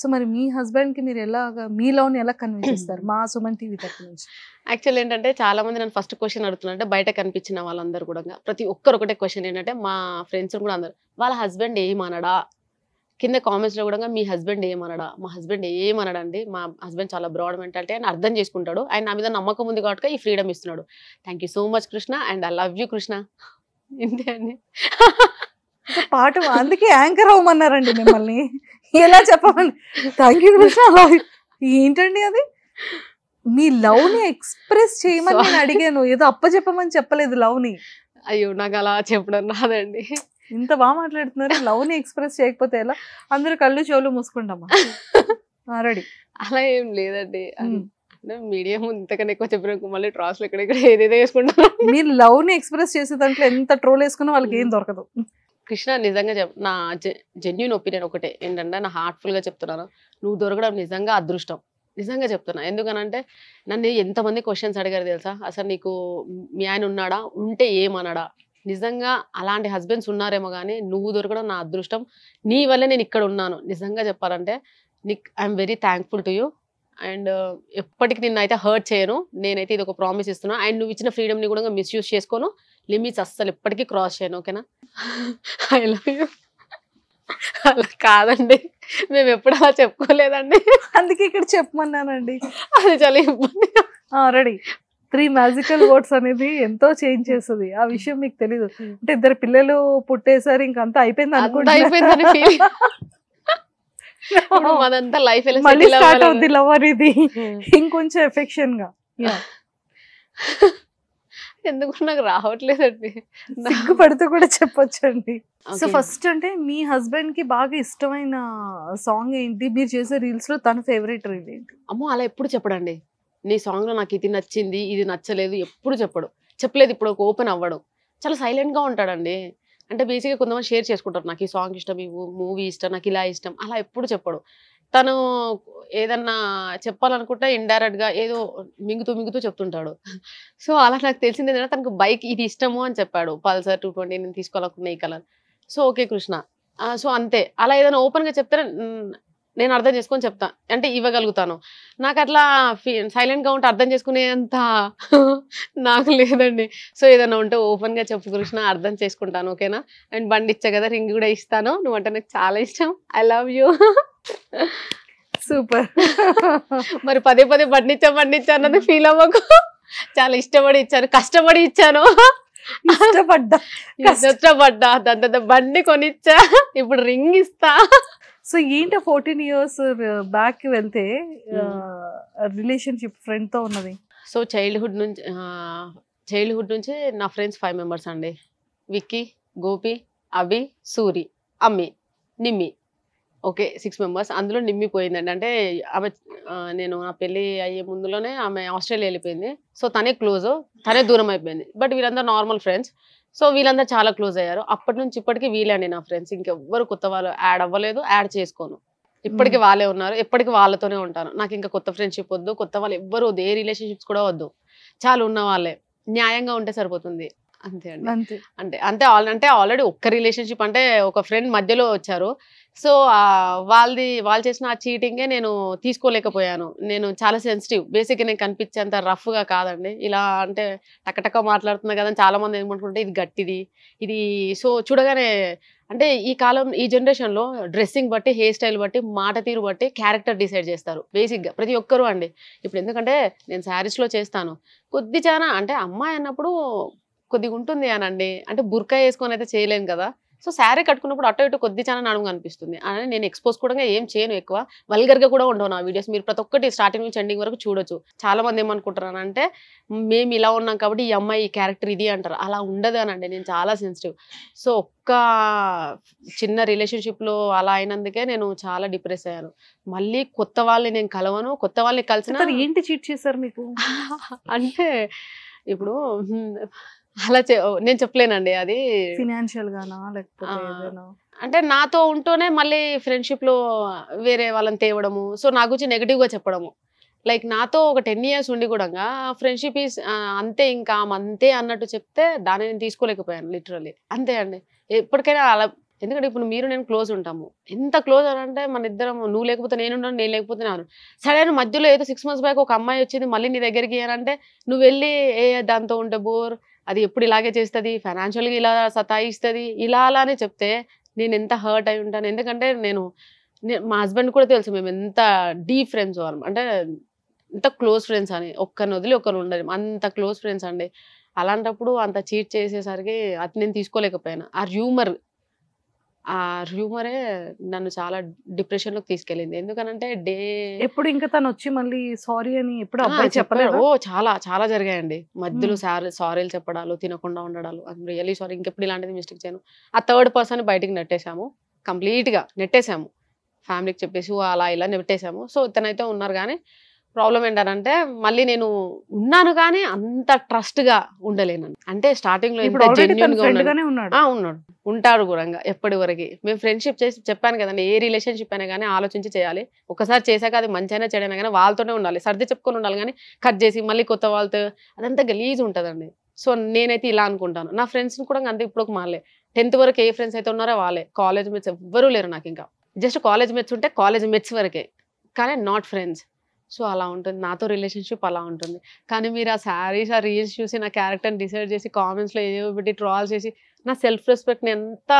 సో మరి మీ హస్బెండ్కి మీరు ఎలాగ మీ లవ్ని ఎలా కన్విన్స్ చేస్తారు మా సుమన్ టీవీ తరఫు నుంచి యాక్చువల్ ఏంటంటే చాలా మంది నన్ను ఫస్ట్ క్వశ్చన్ అడుగుతున్నారు అంటే బయట కనిపించిన వాళ్ళందరూ కూడా ప్రతి ఒక్కరు ఒకటే క్వశ్చన్ ఏంటంటే మా ఫ్రెండ్స్ కూడా అందరు వాళ్ళ హస్బెండ్ ఏమనడా కింద కామెంట్స్లో కూడా మీ హస్బెండ్ ఏమనడా మా హస్బెండ్ ఏమనడా అండి మా హస్బెండ్ చాలా బ్రాడ్ మెంటాలిటీ అని అర్థం చేసుకుంటాడు ఆయన నా మీద నమ్మకం ఉంది కాబట్టి ఈ ఫ్రీడమ్ ఇస్తున్నాడు thank so much Krishna and I love you Krishna ఇంతే అండి పాట అందుకే యాంకర్ అవ్వమన్నారండి మిమ్మల్ని ఎలా చెప్పమని థ్యాంక్ యూ కృష్ణ ఏంటండి అది మీ లవ్ ని ఎక్స్ప్రెస్ చేయమని అడిగాను ఏదో అప్ప చెప్పమని చెప్పలేదు లవ్ ని అయ్యో నాకు అలా చెప్పడం రాదండి ఇంత బాగా మాట్లాడుతున్నారు లవ్ ని ఎక్స్ప్రెస్ చేయకపోతే ఎలా అందరూ కళ్ళు చెవులు మూసుకుంటామా ఆల్రెడీ అలా ఏం లేదండి మీడియం ఇంతకన్నా ఎక్కువ చెప్పిన మళ్ళీ ట్రాస్లు ఎక్కడెక్కడ ఏదైతే వేసుకుంటారు మీరు లవ్ ని ఎక్స్ప్రెస్ చేసే దాంట్లో ఎంత ట్రోల్ వేసుకున్నా వాళ్ళకి ఏం దొరకదు కృష్ణ నిజంగా చెప్ నా జెన్యున్ ఒపీనియన్ ఒకటే ఏంటంటే నా హార్ట్ఫుల్ గా చెప్తున్నాను నువ్వు దొరకడం నిజంగా అదృష్టం నిజంగా చెప్తున్నా ఎందుకనంటే నన్ను ఎంతమంది క్వశ్చన్స్ అడిగారు తెలుసా అసలు నీకు మీ ఆయన ఉన్నాడా ఉంటే ఏమన్నాడా నిజంగా అలాంటి హస్బెండ్స్ ఉన్నారేమో కానీ నువ్వు దొరకడం నా అదృష్టం నీ వల్లే నేను ఇక్కడ ఉన్నాను నిజంగా చెప్పాలంటే Nick I'm very thankful to you and ఎప్పటికి నిన్న అయితే హర్ట్ చేయను నేనైతే ఇది ఒక ప్రామిస్ ఇస్తున్నాను అండ్ నువ్వు ఇచ్చిన ఫ్రీడమ్ని కూడా మిస్యూజ్ చేసుకోను లిమిట్స్ అస్సలు ఎప్పటికీ క్రాస్ చేయను ఓకేనా ఐ లవ్ యూ అలా కాదండి మేము ఎప్పుడు అలా చెప్పుకోలేదండి అందుకే ఇక్కడ చెప్పమన్నానండి అది చాలా ఇబ్బంది ఆల్రెడీ త్రీ మ్యాజికల్ వర్డ్స్ అనేది ఎంతో చేంజ్ చేస్తుంది ఆ విషయం మీకు తెలీదు అంటే ఇద్దరు పిల్లలు పుట్టేసారి ఇంకంతా అయిపోయింది అనుకుంటా అదంతా లైఫ్ మళ్ళీ స్టార్ట్ అవుద్ది లవర్ ఇంకొంచెం ఎఫెక్షన్ గా ఎందుకు నాకు రావట్లేదండి నాకు పడితే కూడా చెప్పొచ్చండి సో ఫస్ట్ అంటే మీ హస్బెండ్ కి బాగా ఇష్టమైన సాంగ్ ఏంటి మీరు చేసే రీల్స్ లో తన ఫేవరెట్ రీల్ ఏంటి అమ్మో అలా ఎప్పుడు చెప్పడండి నీ సాంగ్లో నాకు ఇది నచ్చింది ఇది నచ్చలేదు ఎప్పుడు చెప్పడు చెప్పలేదు ఇప్పుడు ఒక ఓపెన్ అవ్వడు చాలా సైలెంట్గా ఉంటాడండి అంటే బేసిక్గా కొంతమంది షేర్ చేసుకుంటారు నాకు ఈ సాంగ్ ఇష్టం ఈ మూవీ ఇష్టం నాకు ఇలా ఇష్టం అలా ఎప్పుడు చెప్పడు తను ఏదన్నా చెప్పాలనుకుంటే ఇండైరెక్ట్గా ఏదో మింగుతూ మింగుతూ చెప్తుంటాడు సో అలా నాకు తెలిసింది ఏంటంటే తనకు బైక్ ఇది ఇష్టము అని చెప్పాడు పల్సర్ టూ ట్వంటీ నేను తీసుకోవాలనుకున్నా ఈ colour so okay Krishna so అంతే అలా ఏదైనా ఓపెన్గా చెప్తే నేను అర్థం చేసుకొని చెప్తాను అంటే ఇవ్వగలుగుతాను నాకు అట్లా ఫీ సైలెంట్గా ఉంటే అర్థం చేసుకునేంత నాకు లేదండి సో ఏదైనా ఉంటే ఓపెన్గా చెప్పు కృష్ణ అర్థం చేసుకుంటాను ఓకేనా అండ్ బండి ఇచ్చా కదా రింగ్ కూడా ఇస్తాను నువ్వు అంటే నాకు చాలా ఇష్టం ఐ లవ్ యూ సూపర్ మరి పదే పదే బండిచ్చా బండిచ్చా అన్నది ఫీల్ అవ్వకు చాలా ఇష్టపడి ఇచ్చాను కష్టపడి ఇచ్చాను ఇష్టపడ్డా కష్టపడ్డా బండి కొనిచ్చా ఇప్పుడు రింగ్ ఇస్తా సో ఏంటి ఫోర్టీన్ ఇయర్స్ బ్యాక్ వెళ్తే రిలేషన్షిప్ hmm. ఫ్రెండ్తో uh, ఉన్నది సో చైల్డ్హుడ్ నుంచి చైల్డ్హుడ్ నుంచి నా ఫ్రెండ్స్ ఫైవ్ మెంబర్స్ అండి విక్కీ గోపి అభి సూరి అమ్మి నిమ్మి ఓకే సిక్స్ మెంబర్స్ అందులో నిమ్మి పోయిందండి అంటే ఆమె నేను నా పెళ్ళి అయ్యే ముందులోనే ఆమె ఆస్ట్రేలియా వెళ్ళిపోయింది సో తనే క్లోజ్ తనే దూరం అయిపోయింది బట్ వీరందరూ నార్మల్ ఫ్రెండ్స్ సో వీళ్ళంతా చాలా క్లోజ్ అయ్యారు అప్పటి నుంచి ఇప్పటికీ వీలే నా ఫ్రెండ్స్ ఇంకెవ్వరు కొత్త వాళ్ళు యాడ్ అవ్వలేదు యాడ్ చేసుకోను ఇప్పటికి వాళ్ళే ఉన్నారు ఎప్పటికీ వాళ్ళతోనే ఉంటాను నాకు ఇంకా కొత్త ఫ్రెండ్షిప్ వద్దు కొత్త వాళ్ళు ఎవ్వరు వద్దు ఏ రిలేషన్షిప్స్ కూడా వద్దు చాలు ఉన్న వాళ్ళే న్యాయంగా ఉంటే సరిపోతుంది అంతే అండి అంటే అంటే అంటే ఆల్రెడీ ఒక్క రిలేషన్షిప్ అంటే ఒక ఫ్రెండ్ మధ్యలో వచ్చారు సో వాళ్ళది వాళ్ళు చేసిన ఆ చీటింగే నేను తీసుకోలేకపోయాను నేను చాలా సెన్సిటివ్ బేసిక్గా నేను కనిపించేంత రఫ్గా కాదండి ఇలా అంటే టకటక మాట్లాడుతున్నా కదా చాలామంది ఏమంటుంటే ఇది గట్టిది ఇది సో చూడగానే అంటే ఈ కాలం ఈ జనరేషన్లో డ్రెస్సింగ్ బట్టి హెయిర్ స్టైల్ బట్టి మాట తీరు బట్టి క్యారెక్టర్ డిసైడ్ చేస్తారు బేసిక్గా ప్రతి ఒక్కరూ అండి ఇప్పుడు ఎందుకంటే నేను శారీస్లో చేస్తాను కొద్ది చాలా అంటే అమ్మాయి అన్నప్పుడు కొద్దిగా ఉంటుంది అని అండి అంటే బుర్కా వేసుకొని అయితే చేయలేను కదా సో శారీ కట్టుకున్నప్పుడు అటు ఇటు కొద్ది చాలా నడుము అనిపిస్తుంది అని నేను ఎక్స్పోజ్ కూడా ఏం చేయను ఎక్కువ వల్గర్గా కూడా ఉండవు నా వీడియోస్ మీరు ప్రతి ఒక్కటి స్టార్టింగ్ నుంచి ఎండింగ్ వరకు చూడొచ్చు చాలా మంది ఏమనుకుంటున్నాను అంటే మేము ఇలా ఉన్నాం కాబట్టి ఈ అమ్మాయి ఈ క్యారెక్టర్ ఇది అంటారు అలా ఉండదు అనండి నేను చాలా సెన్సిటివ్ సో ఒక్క చిన్న రిలేషన్షిప్లో అలా అయినందుకే నేను చాలా డిప్రెస్ అయ్యాను మళ్ళీ కొత్త వాళ్ళని నేను కలవను కొత్త వాళ్ళని కలిసిన ఏంటి చీట్ చేశారు మీకు అంటే ఇప్పుడు అలా నేను చెప్పలేనండి అది ఫినాన్షియల్ గానా లేకపోతే అంటే నాతో ఉంటూనే మళ్ళీ ఫ్రెండ్షిప్ లో వేరే వాళ్ళని తేవడము సో నా గురించి నెగిటివ్ గా చెప్పడము లైక్ నాతో ఒక టెన్ ఇయర్స్ ఉండి కూడా ఫ్రెండ్షిప్ ఈస్ అంతే ఇంకా అంతే అన్నట్టు చెప్తే దాన్ని నేను తీసుకోలేకపోయాను లిటరలీ అంతే అండి ఎప్పటికైనా అలా ఎందుకంటే ఇప్పుడు మీరు నేను క్లోజ్ ఉంటాము ఎంత క్లోజ్ అంటే మన ఇద్దరం నువ్వు లేకపోతే నేను ఉండను నేను లేకపోతే నేను సడన్ మధ్యలో ఏదో సిక్స్ మంత్స్ బ్యాక్ ఒక అమ్మాయి వచ్చింది మళ్ళీ నీ దగ్గరికి అంటే నువ్వు వెళ్ళి ఏ దాంతో ఉంటే బోర్ అది ఎప్పుడు ఇలాగే చేస్తుంది ఫైనాన్షియల్గా ఇలా సతాయిస్తుంది ఇలా అలానే చెప్తే నేను ఎంత హర్ట్ అయి ఉంటాను ఎందుకంటే నేను మా హస్బెండ్ కూడా తెలుసు మేము ఎంత డీప్ ఫ్రెండ్స్ అంటే ఎంత క్లోజ్ ఫ్రెండ్స్ అని ఒక్కరిని వదిలి ఒకరు ఉండరు అంత క్లోజ్ ఫ్రెండ్స్ అండి అలాంటప్పుడు అంత చీట్ చేసేసరికి అది నేను తీసుకోలేకపోయాను ఆ హ్యూమర్ ఆ హ్యూమరే నన్ను చాలా డిప్రెషన్ లోకి తీసుకెళ్ళింది ఎందుకనంటే డే ఎప్పుడు ఇంకా తను వచ్చి మళ్ళీ సారీ అని ఎప్పుడు అబ్బాయి చెప్పలేదు ఓ చాలా చాలా జరిగాయండి మధ్యలో సారీలు చెప్పడాలు తినకుండా ఉండడాలు రియలీ సారీ ఇంకెప్పుడు ఇలాంటిది మిస్టేక్ చేయను ఆ థర్డ్ పర్సన్ బయటికి నెట్టేశాము కంప్లీట్ గా నెట్టేశాము ఫ్యామిలీకి చెప్పేసి అలా ఇలా నెట్టేశాము సో ఇతనైతే ఉన్నారు కానీ ప్రాబ్లం ఏంటంటే మళ్ళీ నేను ఉన్నాను కానీ అంత ట్రస్ట్ గా ఉండలేను అంటే స్టార్టింగ్ లో ఉన్నాడు ఉంటాడు గురంగా ఎప్పటి వరకు మేము ఫ్రెండ్షిప్ చేసి చెప్పాను కదండి ఏ రిలేషన్షిప్ అయినా కానీ ఆలోచించి చేయాలి ఒకసారి చేశాక అది మంచి అయినా చేయడం కానీ వాళ్ళతోనే ఉండాలి సర్ది చెప్పుకొని ఉండాలి కానీ కట్ చేసి మళ్ళీ కొత్త వాళ్ళతో అదంతా గలీజ్ ఉంటుందండి సో నేనైతే ఇలా అనుకుంటాను నా ఫ్రెండ్స్ని కూడా అంత ఇప్పుడు ఒక మారలే టెన్త్ వరకు ఏ ఫ్రెండ్స్ అయితే ఉన్నారో వాళ్ళే కాలేజ్ మెట్స్ ఎవ్వరూ లేరు నాకు ఇంకా జస్ట్ కాలేజ్ మెట్స్ ఉంటే కాలేజ్ మెట్స్ వరకే కానీ నాట్ ఫ్రెండ్స్ సో అలా ఉంటుంది నాతో రిలేషన్షిప్ అలా ఉంటుంది కానీ మీరు ఆ శారీస్ ఆ రీల్స్ చూసి నా క్యారెక్టర్ని డిసైడ్ చేసి కామెంట్స్లో ఏదో పెట్టి ట్రాల్ చేసి నా సెల్ఫ్ రెస్పెక్ట్ని ఎంత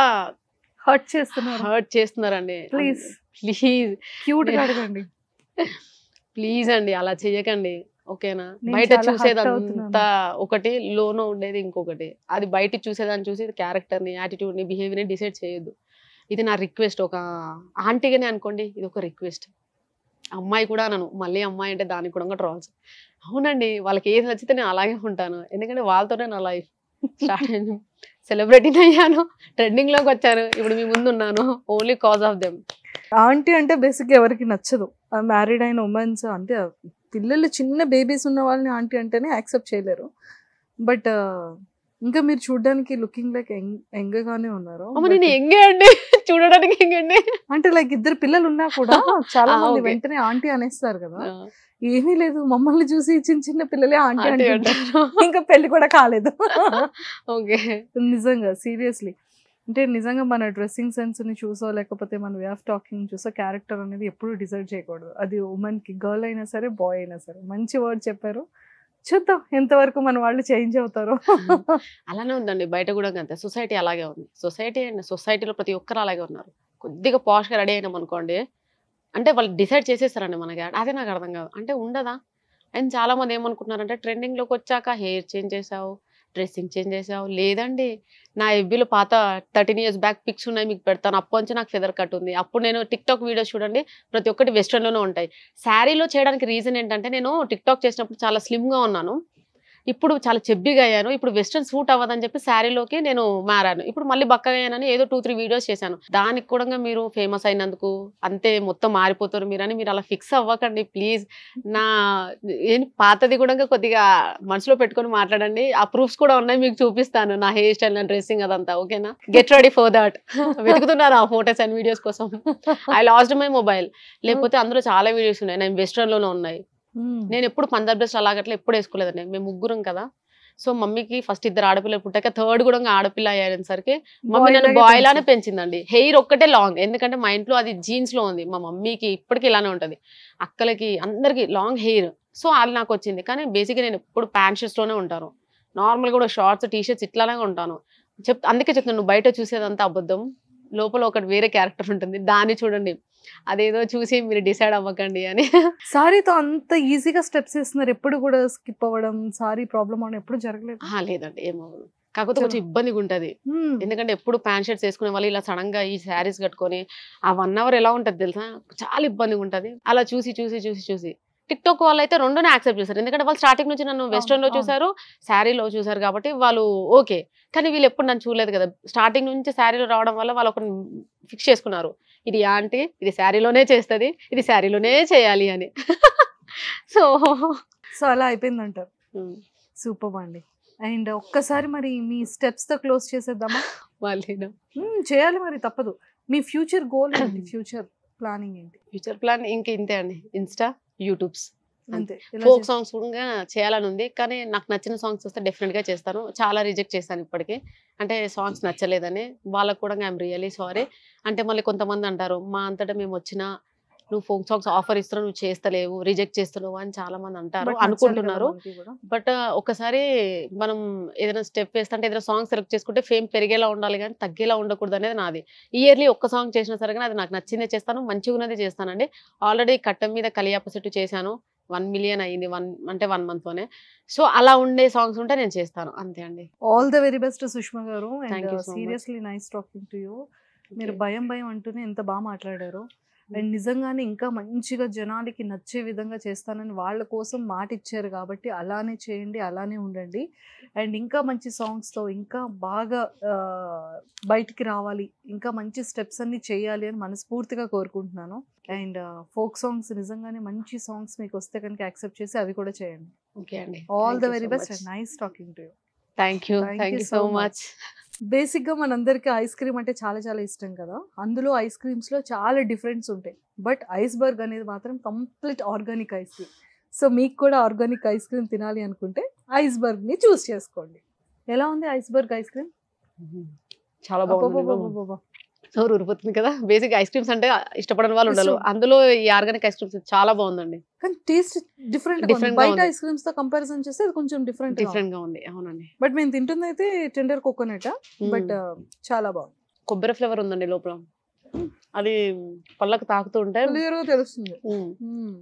హర్ట్ చేస్తున్నారు హర్ట్ చేస్తున్నారండి ప్లీజ్ ప్లీజ్ క్యూట్ అడగండి ప్లీజ్ అండి అలా చేయకండి ఓకేనా బయట చూసేదంతా ఒకటి లోనో ఉండేది ఇంకొకటి అది బయట చూసేదాన్ని చూసి క్యారెక్టర్ని యాటిట్యూడ్ని బిహేవియర్ని డిసైడ్ చేయొద్దు ఇది నా రిక్వెస్ట్ ఒక ఆంటీగానే అనుకోండి ఇది ఒక రిక్వెస్ట్ అమ్మాయి కూడా నన్ను మళ్ళీ అమ్మాయి అంటే దానికి కూడా ట్రోల్స్ అవునండి వాళ్ళకి ఏది నచ్చితే నేను అలాగే ఉంటాను ఎందుకంటే వాళ్ళతోనే నా లైఫ్ స్టార్ట్ అయ్యాను సెలబ్రిటీని అయ్యాను ట్రెండింగ్లోకి వచ్చాను ఇప్పుడు మీ ముందు ఉన్నాను only cause of them aunty అంటే బేసిక్గా ఎవరికి నచ్చదు మ్యారీడ్ అయిన ఉమెన్స్ అంటే పిల్లలు చిన్న బేబీస్ ఉన్న వాళ్ళని ఆంటీ అంటేనే యాక్సెప్ట్ చేయలేరు బట్ ఇంకా మీరు చూడడానికి లుకింగ్ లైక్ యంగ్ గానే ఉన్నారు నేను చూడడానికి అండి అంటే లైక్ ఇద్దరు పిల్లలు ఉన్నా కూడా చాలా మంది వెంటనే ఆంటీ అనేస్తారు కదా ఏమీ లేదు మమ్మల్ని చూసి చిన్న చిన్న పిల్లలే ఆంటీ అంటే ఇంకా పెళ్లి కూడా కాలేదు ఓకే నిజంగా సీరియస్లీ అంటే నిజంగా మన డ్రెస్సింగ్ సెన్స్ ని చూసో లేకపోతే మన వే ఆఫ్ టాకింగ్ చూసో క్యారెక్టర్ అనేది ఎప్పుడు డిజర్వ్ చేయకూడదు అది ఉమెన్ కి గర్ల్ అయినా సరే బాయ్ అయినా సరే మంచి వర్డ్ చెప్పారు చూద్దాం ఎంతవరకు మన వాళ్ళు చేంజ్ అవుతారు అలానే ఉందండి బయట కూడా అంతే సొసైటీ అలాగే ఉంది సొసైటీ అండ్ సొసైటీలో ప్రతి ఒక్కరు అలాగే ఉన్నారు కొద్దిగా గా రెడీ అయినాం అనుకోండి అంటే వాళ్ళు డిసైడ్ చేసేస్తారండి మనకి అదే నాకు అర్థం కాదు అంటే ఉండదా అండ్ చాలామంది ఏమనుకుంటున్నారంటే ట్రెండింగ్లోకి వచ్చాక హెయిర్ చేంజ్ చేసావు డ్రెస్సింగ్ చేంజ్ చేసావు లేదండి నా ఎఫ్బీలో పాత థర్టీన్ ఇయర్స్ బ్యాక్ పిక్స్ ఉన్నాయి మీకు పెడతాను అప్పటి నుంచి నాకు ఫెదర్ కట్ ఉంది అప్పుడు నేను టిక్టాక్ వీడియోస్ చూడండి ప్రతి ఒక్కటి వెస్ట్రన్లోనే ఉంటాయి శారీలో చేయడానికి రీజన్ ఏంటంటే నేను టిక్టాక్ చేసినప్పుడు చాలా స్లిమ్గా ఉన్నాను ఇప్పుడు చాలా చెబ్బిగా అయ్యాను ఇప్పుడు వెస్ట్రన్ సూట్ అవ్వదని చెప్పి శారీలోకి నేను మారాను ఇప్పుడు మళ్ళీ బక్కగా అయ్యానని ఏదో టూ త్రీ వీడియోస్ చేశాను దానికి కూడా మీరు ఫేమస్ అయినందుకు అంతే మొత్తం మారిపోతారు మీరు అని మీరు అలా ఫిక్స్ అవ్వకండి ప్లీజ్ నా ఏం పాతది కూడా కొద్దిగా మనసులో పెట్టుకొని మాట్లాడండి ఆ ప్రూఫ్స్ కూడా ఉన్నాయి మీకు చూపిస్తాను నా హెయిర్ స్టైల్ నా డ్రెస్సింగ్ అదంతా ఓకేనా గెట్ రెడీ ఫర్ దాట్ వెతుకుతున్నాను ఆ ఫొటోస్ అండ్ వీడియోస్ కోసం ఐ లాస్ట్ మై మొబైల్ లేకపోతే అందులో చాలా వీడియోస్ ఉన్నాయి నేను వెస్ట్రన్లోనే ఉన్నాయి నేను ఎప్పుడు పంజాబ్ డ్రెస్ అలాగట్లా ఎప్పుడు వేసుకోలేదండి మేము ముగ్గురం కదా సో మమ్మీకి ఫస్ట్ ఇద్దరు ఆడపిల్లలు పుట్టాక థర్డ్ కూడా ఆడపిల్ల అయ్యేసరికి మమ్మీ నన్ను బాయ్ లానే పెంచిందండి హెయిర్ ఒక్కటే లాంగ్ ఎందుకంటే మా ఇంట్లో అది జీన్స్ లో ఉంది మా మమ్మీకి ఇప్పటికి ఇలానే ఉంటది అక్కలకి అందరికి లాంగ్ హెయిర్ సో అది నాకు వచ్చింది కానీ బేసిక్ నేను ఎప్పుడు ప్యాంట్ షర్ట్స్ లోనే ఉంటాను నార్మల్ కూడా షార్ట్స్ టీ షర్ట్స్ ఇట్లానే ఉంటాను చెప్ అందుకే చెప్తాను నువ్వు బయట చూసేదంతా అబద్ధం లోపల ఒకటి వేరే క్యారెక్టర్ ఉంటుంది దాన్ని చూడండి అదేదో చూసి మీరు డిసైడ్ అవ్వకండి అని సారీతో అంత ఈజీగా స్టెప్స్ ఇస్తున్నారు ఎప్పుడు కూడా స్కిప్ అవ్వడం సారీ ప్రాబ్లం అని ఎప్పుడు జరగలేదు లేదండి ఏమవు కాకపోతే కొంచెం ఇబ్బందిగా ఉంటుంది ఎందుకంటే ఎప్పుడు ప్యాంట్ షర్ట్స్ వేసుకునే వాళ్ళు ఇలా సడన్ గా ఈ శారీస్ కట్టుకొని ఆ వన్ అవర్ ఎలా ఉంటుంది తెలుసా చాలా ఇబ్బందిగా ఉంటుంది అలా చూసి చూసి చూసి చూసి టిక్టాక్ వాళ్ళు అయితే రెండునే యాక్సెప్ట్ చేశారు ఎందుకంటే వాళ్ళు స్టార్టింగ్ నుంచి నన్ను వెస్ట్రన్లో చూశారు శారీలో చూశారు కాబట్టి వాళ్ళు ఓకే కానీ వీళ్ళు ఎప్పుడు నన్ను చూడలేదు కదా స్టార్టింగ్ నుంచి శారీలో రావడం వల్ల వాళ్ళు ఒక ఫిక్స్ చేసుకున్నారు ఇది ఆంటీ ఇది శారీలోనే చేస్తుంది ఇది శారీలోనే చేయాలి అని సో సో అలా అంటారు సూపర్ అండి అండ్ ఒక్కసారి మరి మీ స్టెప్స్తో క్లోజ్ చేసేద్దామా వాళ్ళు చేయాలి మరి తప్పదు మీ ఫ్యూచర్ గోల్ ఫ్యూచర్ ప్లానింగ్ ఏంటి ఫ్యూచర్ ప్లాన్ ఇంక ఇంతే అండి ఇన్స్టా యూట్యూబ్స్ అంతే ఫోక్ సాంగ్స్ కూడా చేయాలని ఉంది కానీ నాకు నచ్చిన సాంగ్స్ వస్తే డెఫినెట్ గా చేస్తాను చాలా రిజెక్ట్ చేశాను ఇప్పటికే అంటే సాంగ్స్ నచ్చలేదని వాళ్ళకు కూడా ఐఎమ్ రియలీ సారీ అంటే మళ్ళీ కొంతమంది అంటారు మా అంతటా మేము వచ్చిన నువ్వు ఫోక్ సాంగ్స్ ఆఫర్ ఇస్తున్నావు నువ్వు చేస్తలేవు రిజెక్ట్ చేస్తున్నావు అని చాలా మంది అంటారు అనుకుంటున్నారు బట్ ఒకసారి మనం ఏదైనా స్టెప్ వేస్తా అంటే ఏదైనా సాంగ్ సెలెక్ట్ చేసుకుంటే ఫేమ్ పెరిగేలా ఉండాలి కానీ తగ్గేలా ఉండకూడదు అనేది నాది ఇయర్లీ ఒక్క సాంగ్ చేసినా సరే కానీ అది నాకు నచ్చిందే చేస్తాను మంచిగా ఉన్నదే చేస్తానండి ఆల్రెడీ కట్టం మీద కలియాప చెట్టు చేశాను వన్ మిలియన్ అయింది వన్ అంటే వన్ మంత్ లోనే సో అలా ఉండే సాంగ్స్ ఉంటే నేను చేస్తాను అంతే అండి all the very best Sushma garu seriously nice talking to you మీరు భయం భయం అంటూనే ఎంత బాగా మాట్లాడారు అండ్ నిజంగానే ఇంకా మంచిగా జనాలకి నచ్చే విధంగా చేస్తానని వాళ్ళ కోసం మాట ఇచ్చారు కాబట్టి అలానే చేయండి అలానే ఉండండి అండ్ ఇంకా మంచి సాంగ్స్తో ఇంకా బాగా బయటికి రావాలి ఇంకా మంచి స్టెప్స్ అన్ని చేయాలి అని మనస్ఫూర్తిగా కోరుకుంటున్నాను అండ్ ఫోక్ సాంగ్స్ నిజంగానే మంచి సాంగ్స్ మీకు వస్తే కనుక యాక్సెప్ట్ చేసి అవి కూడా చేయండి ఓకే అండి all the very best nice talking to you thank you thank you so much బేసిక్గా మనందరికీ ఐస్ క్రీమ్ అంటే చాలా చాలా ఇష్టం కదా అందులో ఐస్ క్రీమ్స్లో చాలా డిఫరెన్స్ ఉంటాయి బట్ ఐస్ బర్గ్ అనేది మాత్రం complete organic ice cream so మీకు కూడా ఆర్గానిక్ ఐస్ క్రీమ్ తినాలి అనుకుంటే ఐస్ ని చూస్ చేసుకోండి ఎలా ఉంది ఐస్ బర్గ్ ఐస్ క్రీమ్ చాలా బాబా సోరు ఊరిపోతుంది కదా బేసిక్ ఐస్ క్రీమ్స్ అంటే ఇష్టపడని వాళ్ళు ఉండరు అందులో ఈ ఆర్గానిక్ ఐస్ క్రీమ్స్ చాలా బాగుందండి కానీ టేస్ట్ డిఫరెంట్ డిఫరెంట్ బయట ఐస్ క్రీమ్స్ తో కంపారిజన్ చేస్తే అది కొంచెం డిఫరెంట్ డిఫరెంట్ గా ఉంది అవునండి బట్ మేము తింటుంది అయితే టెండర్ కోకోనట్ బట్ చాలా బాగుంది కొబ్బరి ఫ్లేవర్ ఉందండి లోపల hmm. అది పళ్ళకు తాకుతూ ఉంటే తెలుస్తుంది hmm. Hmm.